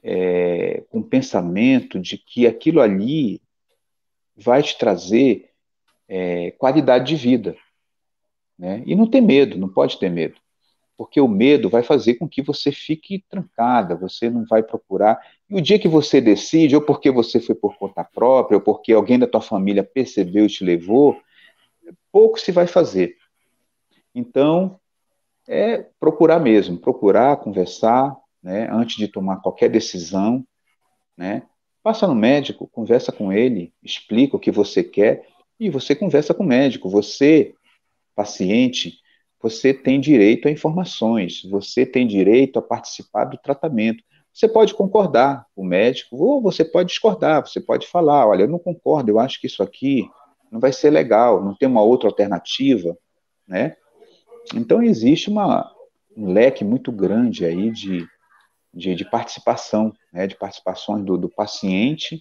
é, com o pensamento de que aquilo ali vai te trazer é, qualidade de vida. Né? E não ter medo, não pode ter medo. Porque o medo vai fazer com que você fique trancada, você não vai procurar. E o dia que você decide, ou porque você foi por conta própria, ou porque alguém da tua família percebeu e te levou, pouco se vai fazer. Então, é procurar mesmo, procurar, conversar, né, antes de tomar qualquer decisão, né, passa no médico, conversa com ele, explica o que você quer e você conversa com o médico. Você, paciente, você tem direito a informações, você tem direito a participar do tratamento. Você pode concordar com o médico ou você pode discordar, você pode falar, olha, eu não concordo, eu acho que isso aqui não vai ser legal, não tem uma outra alternativa, né? Então, existe uma, um leque muito grande aí de, de, de participação, né, de participações do, do paciente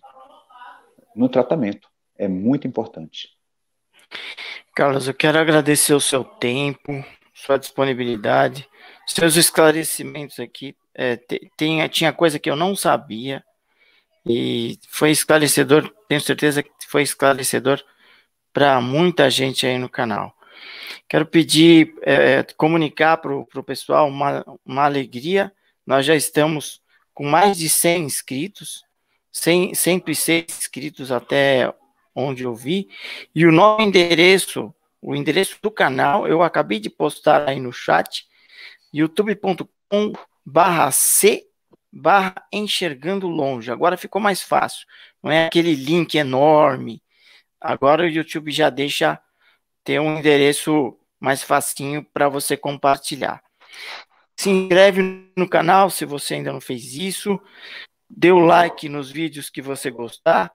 no tratamento. É muito importante.
Carlos, eu quero agradecer o seu tempo, sua disponibilidade, seus esclarecimentos aqui. É, tem, tinha coisa que eu não sabia e foi esclarecedor, tenho certeza que foi esclarecedor para muita gente aí no canal. Quero pedir, é, é comunicar para o pessoal uma, uma alegria. Nós já estamos com mais de 100 inscritos, 100, 106 inscritos até onde eu vi. E o novo endereço, o endereço do canal, eu acabei de postar aí no chat, youtube.com barra C barra enxergando longe. Agora ficou mais fácil. Não é aquele link enorme. Agora o YouTube já deixa ter um endereço mais facinho para você compartilhar. Se inscreve no canal se você ainda não fez isso, dê o like nos vídeos que você gostar,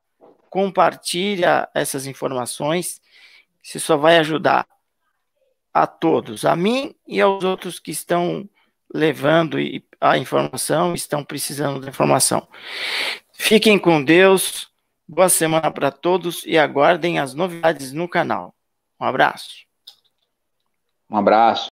compartilha essas informações, isso só vai ajudar a todos, a mim e aos outros que estão levando a informação, estão precisando da informação. Fiquem com Deus, boa semana para todos e aguardem as novidades no canal. Um abraço.
Um abraço.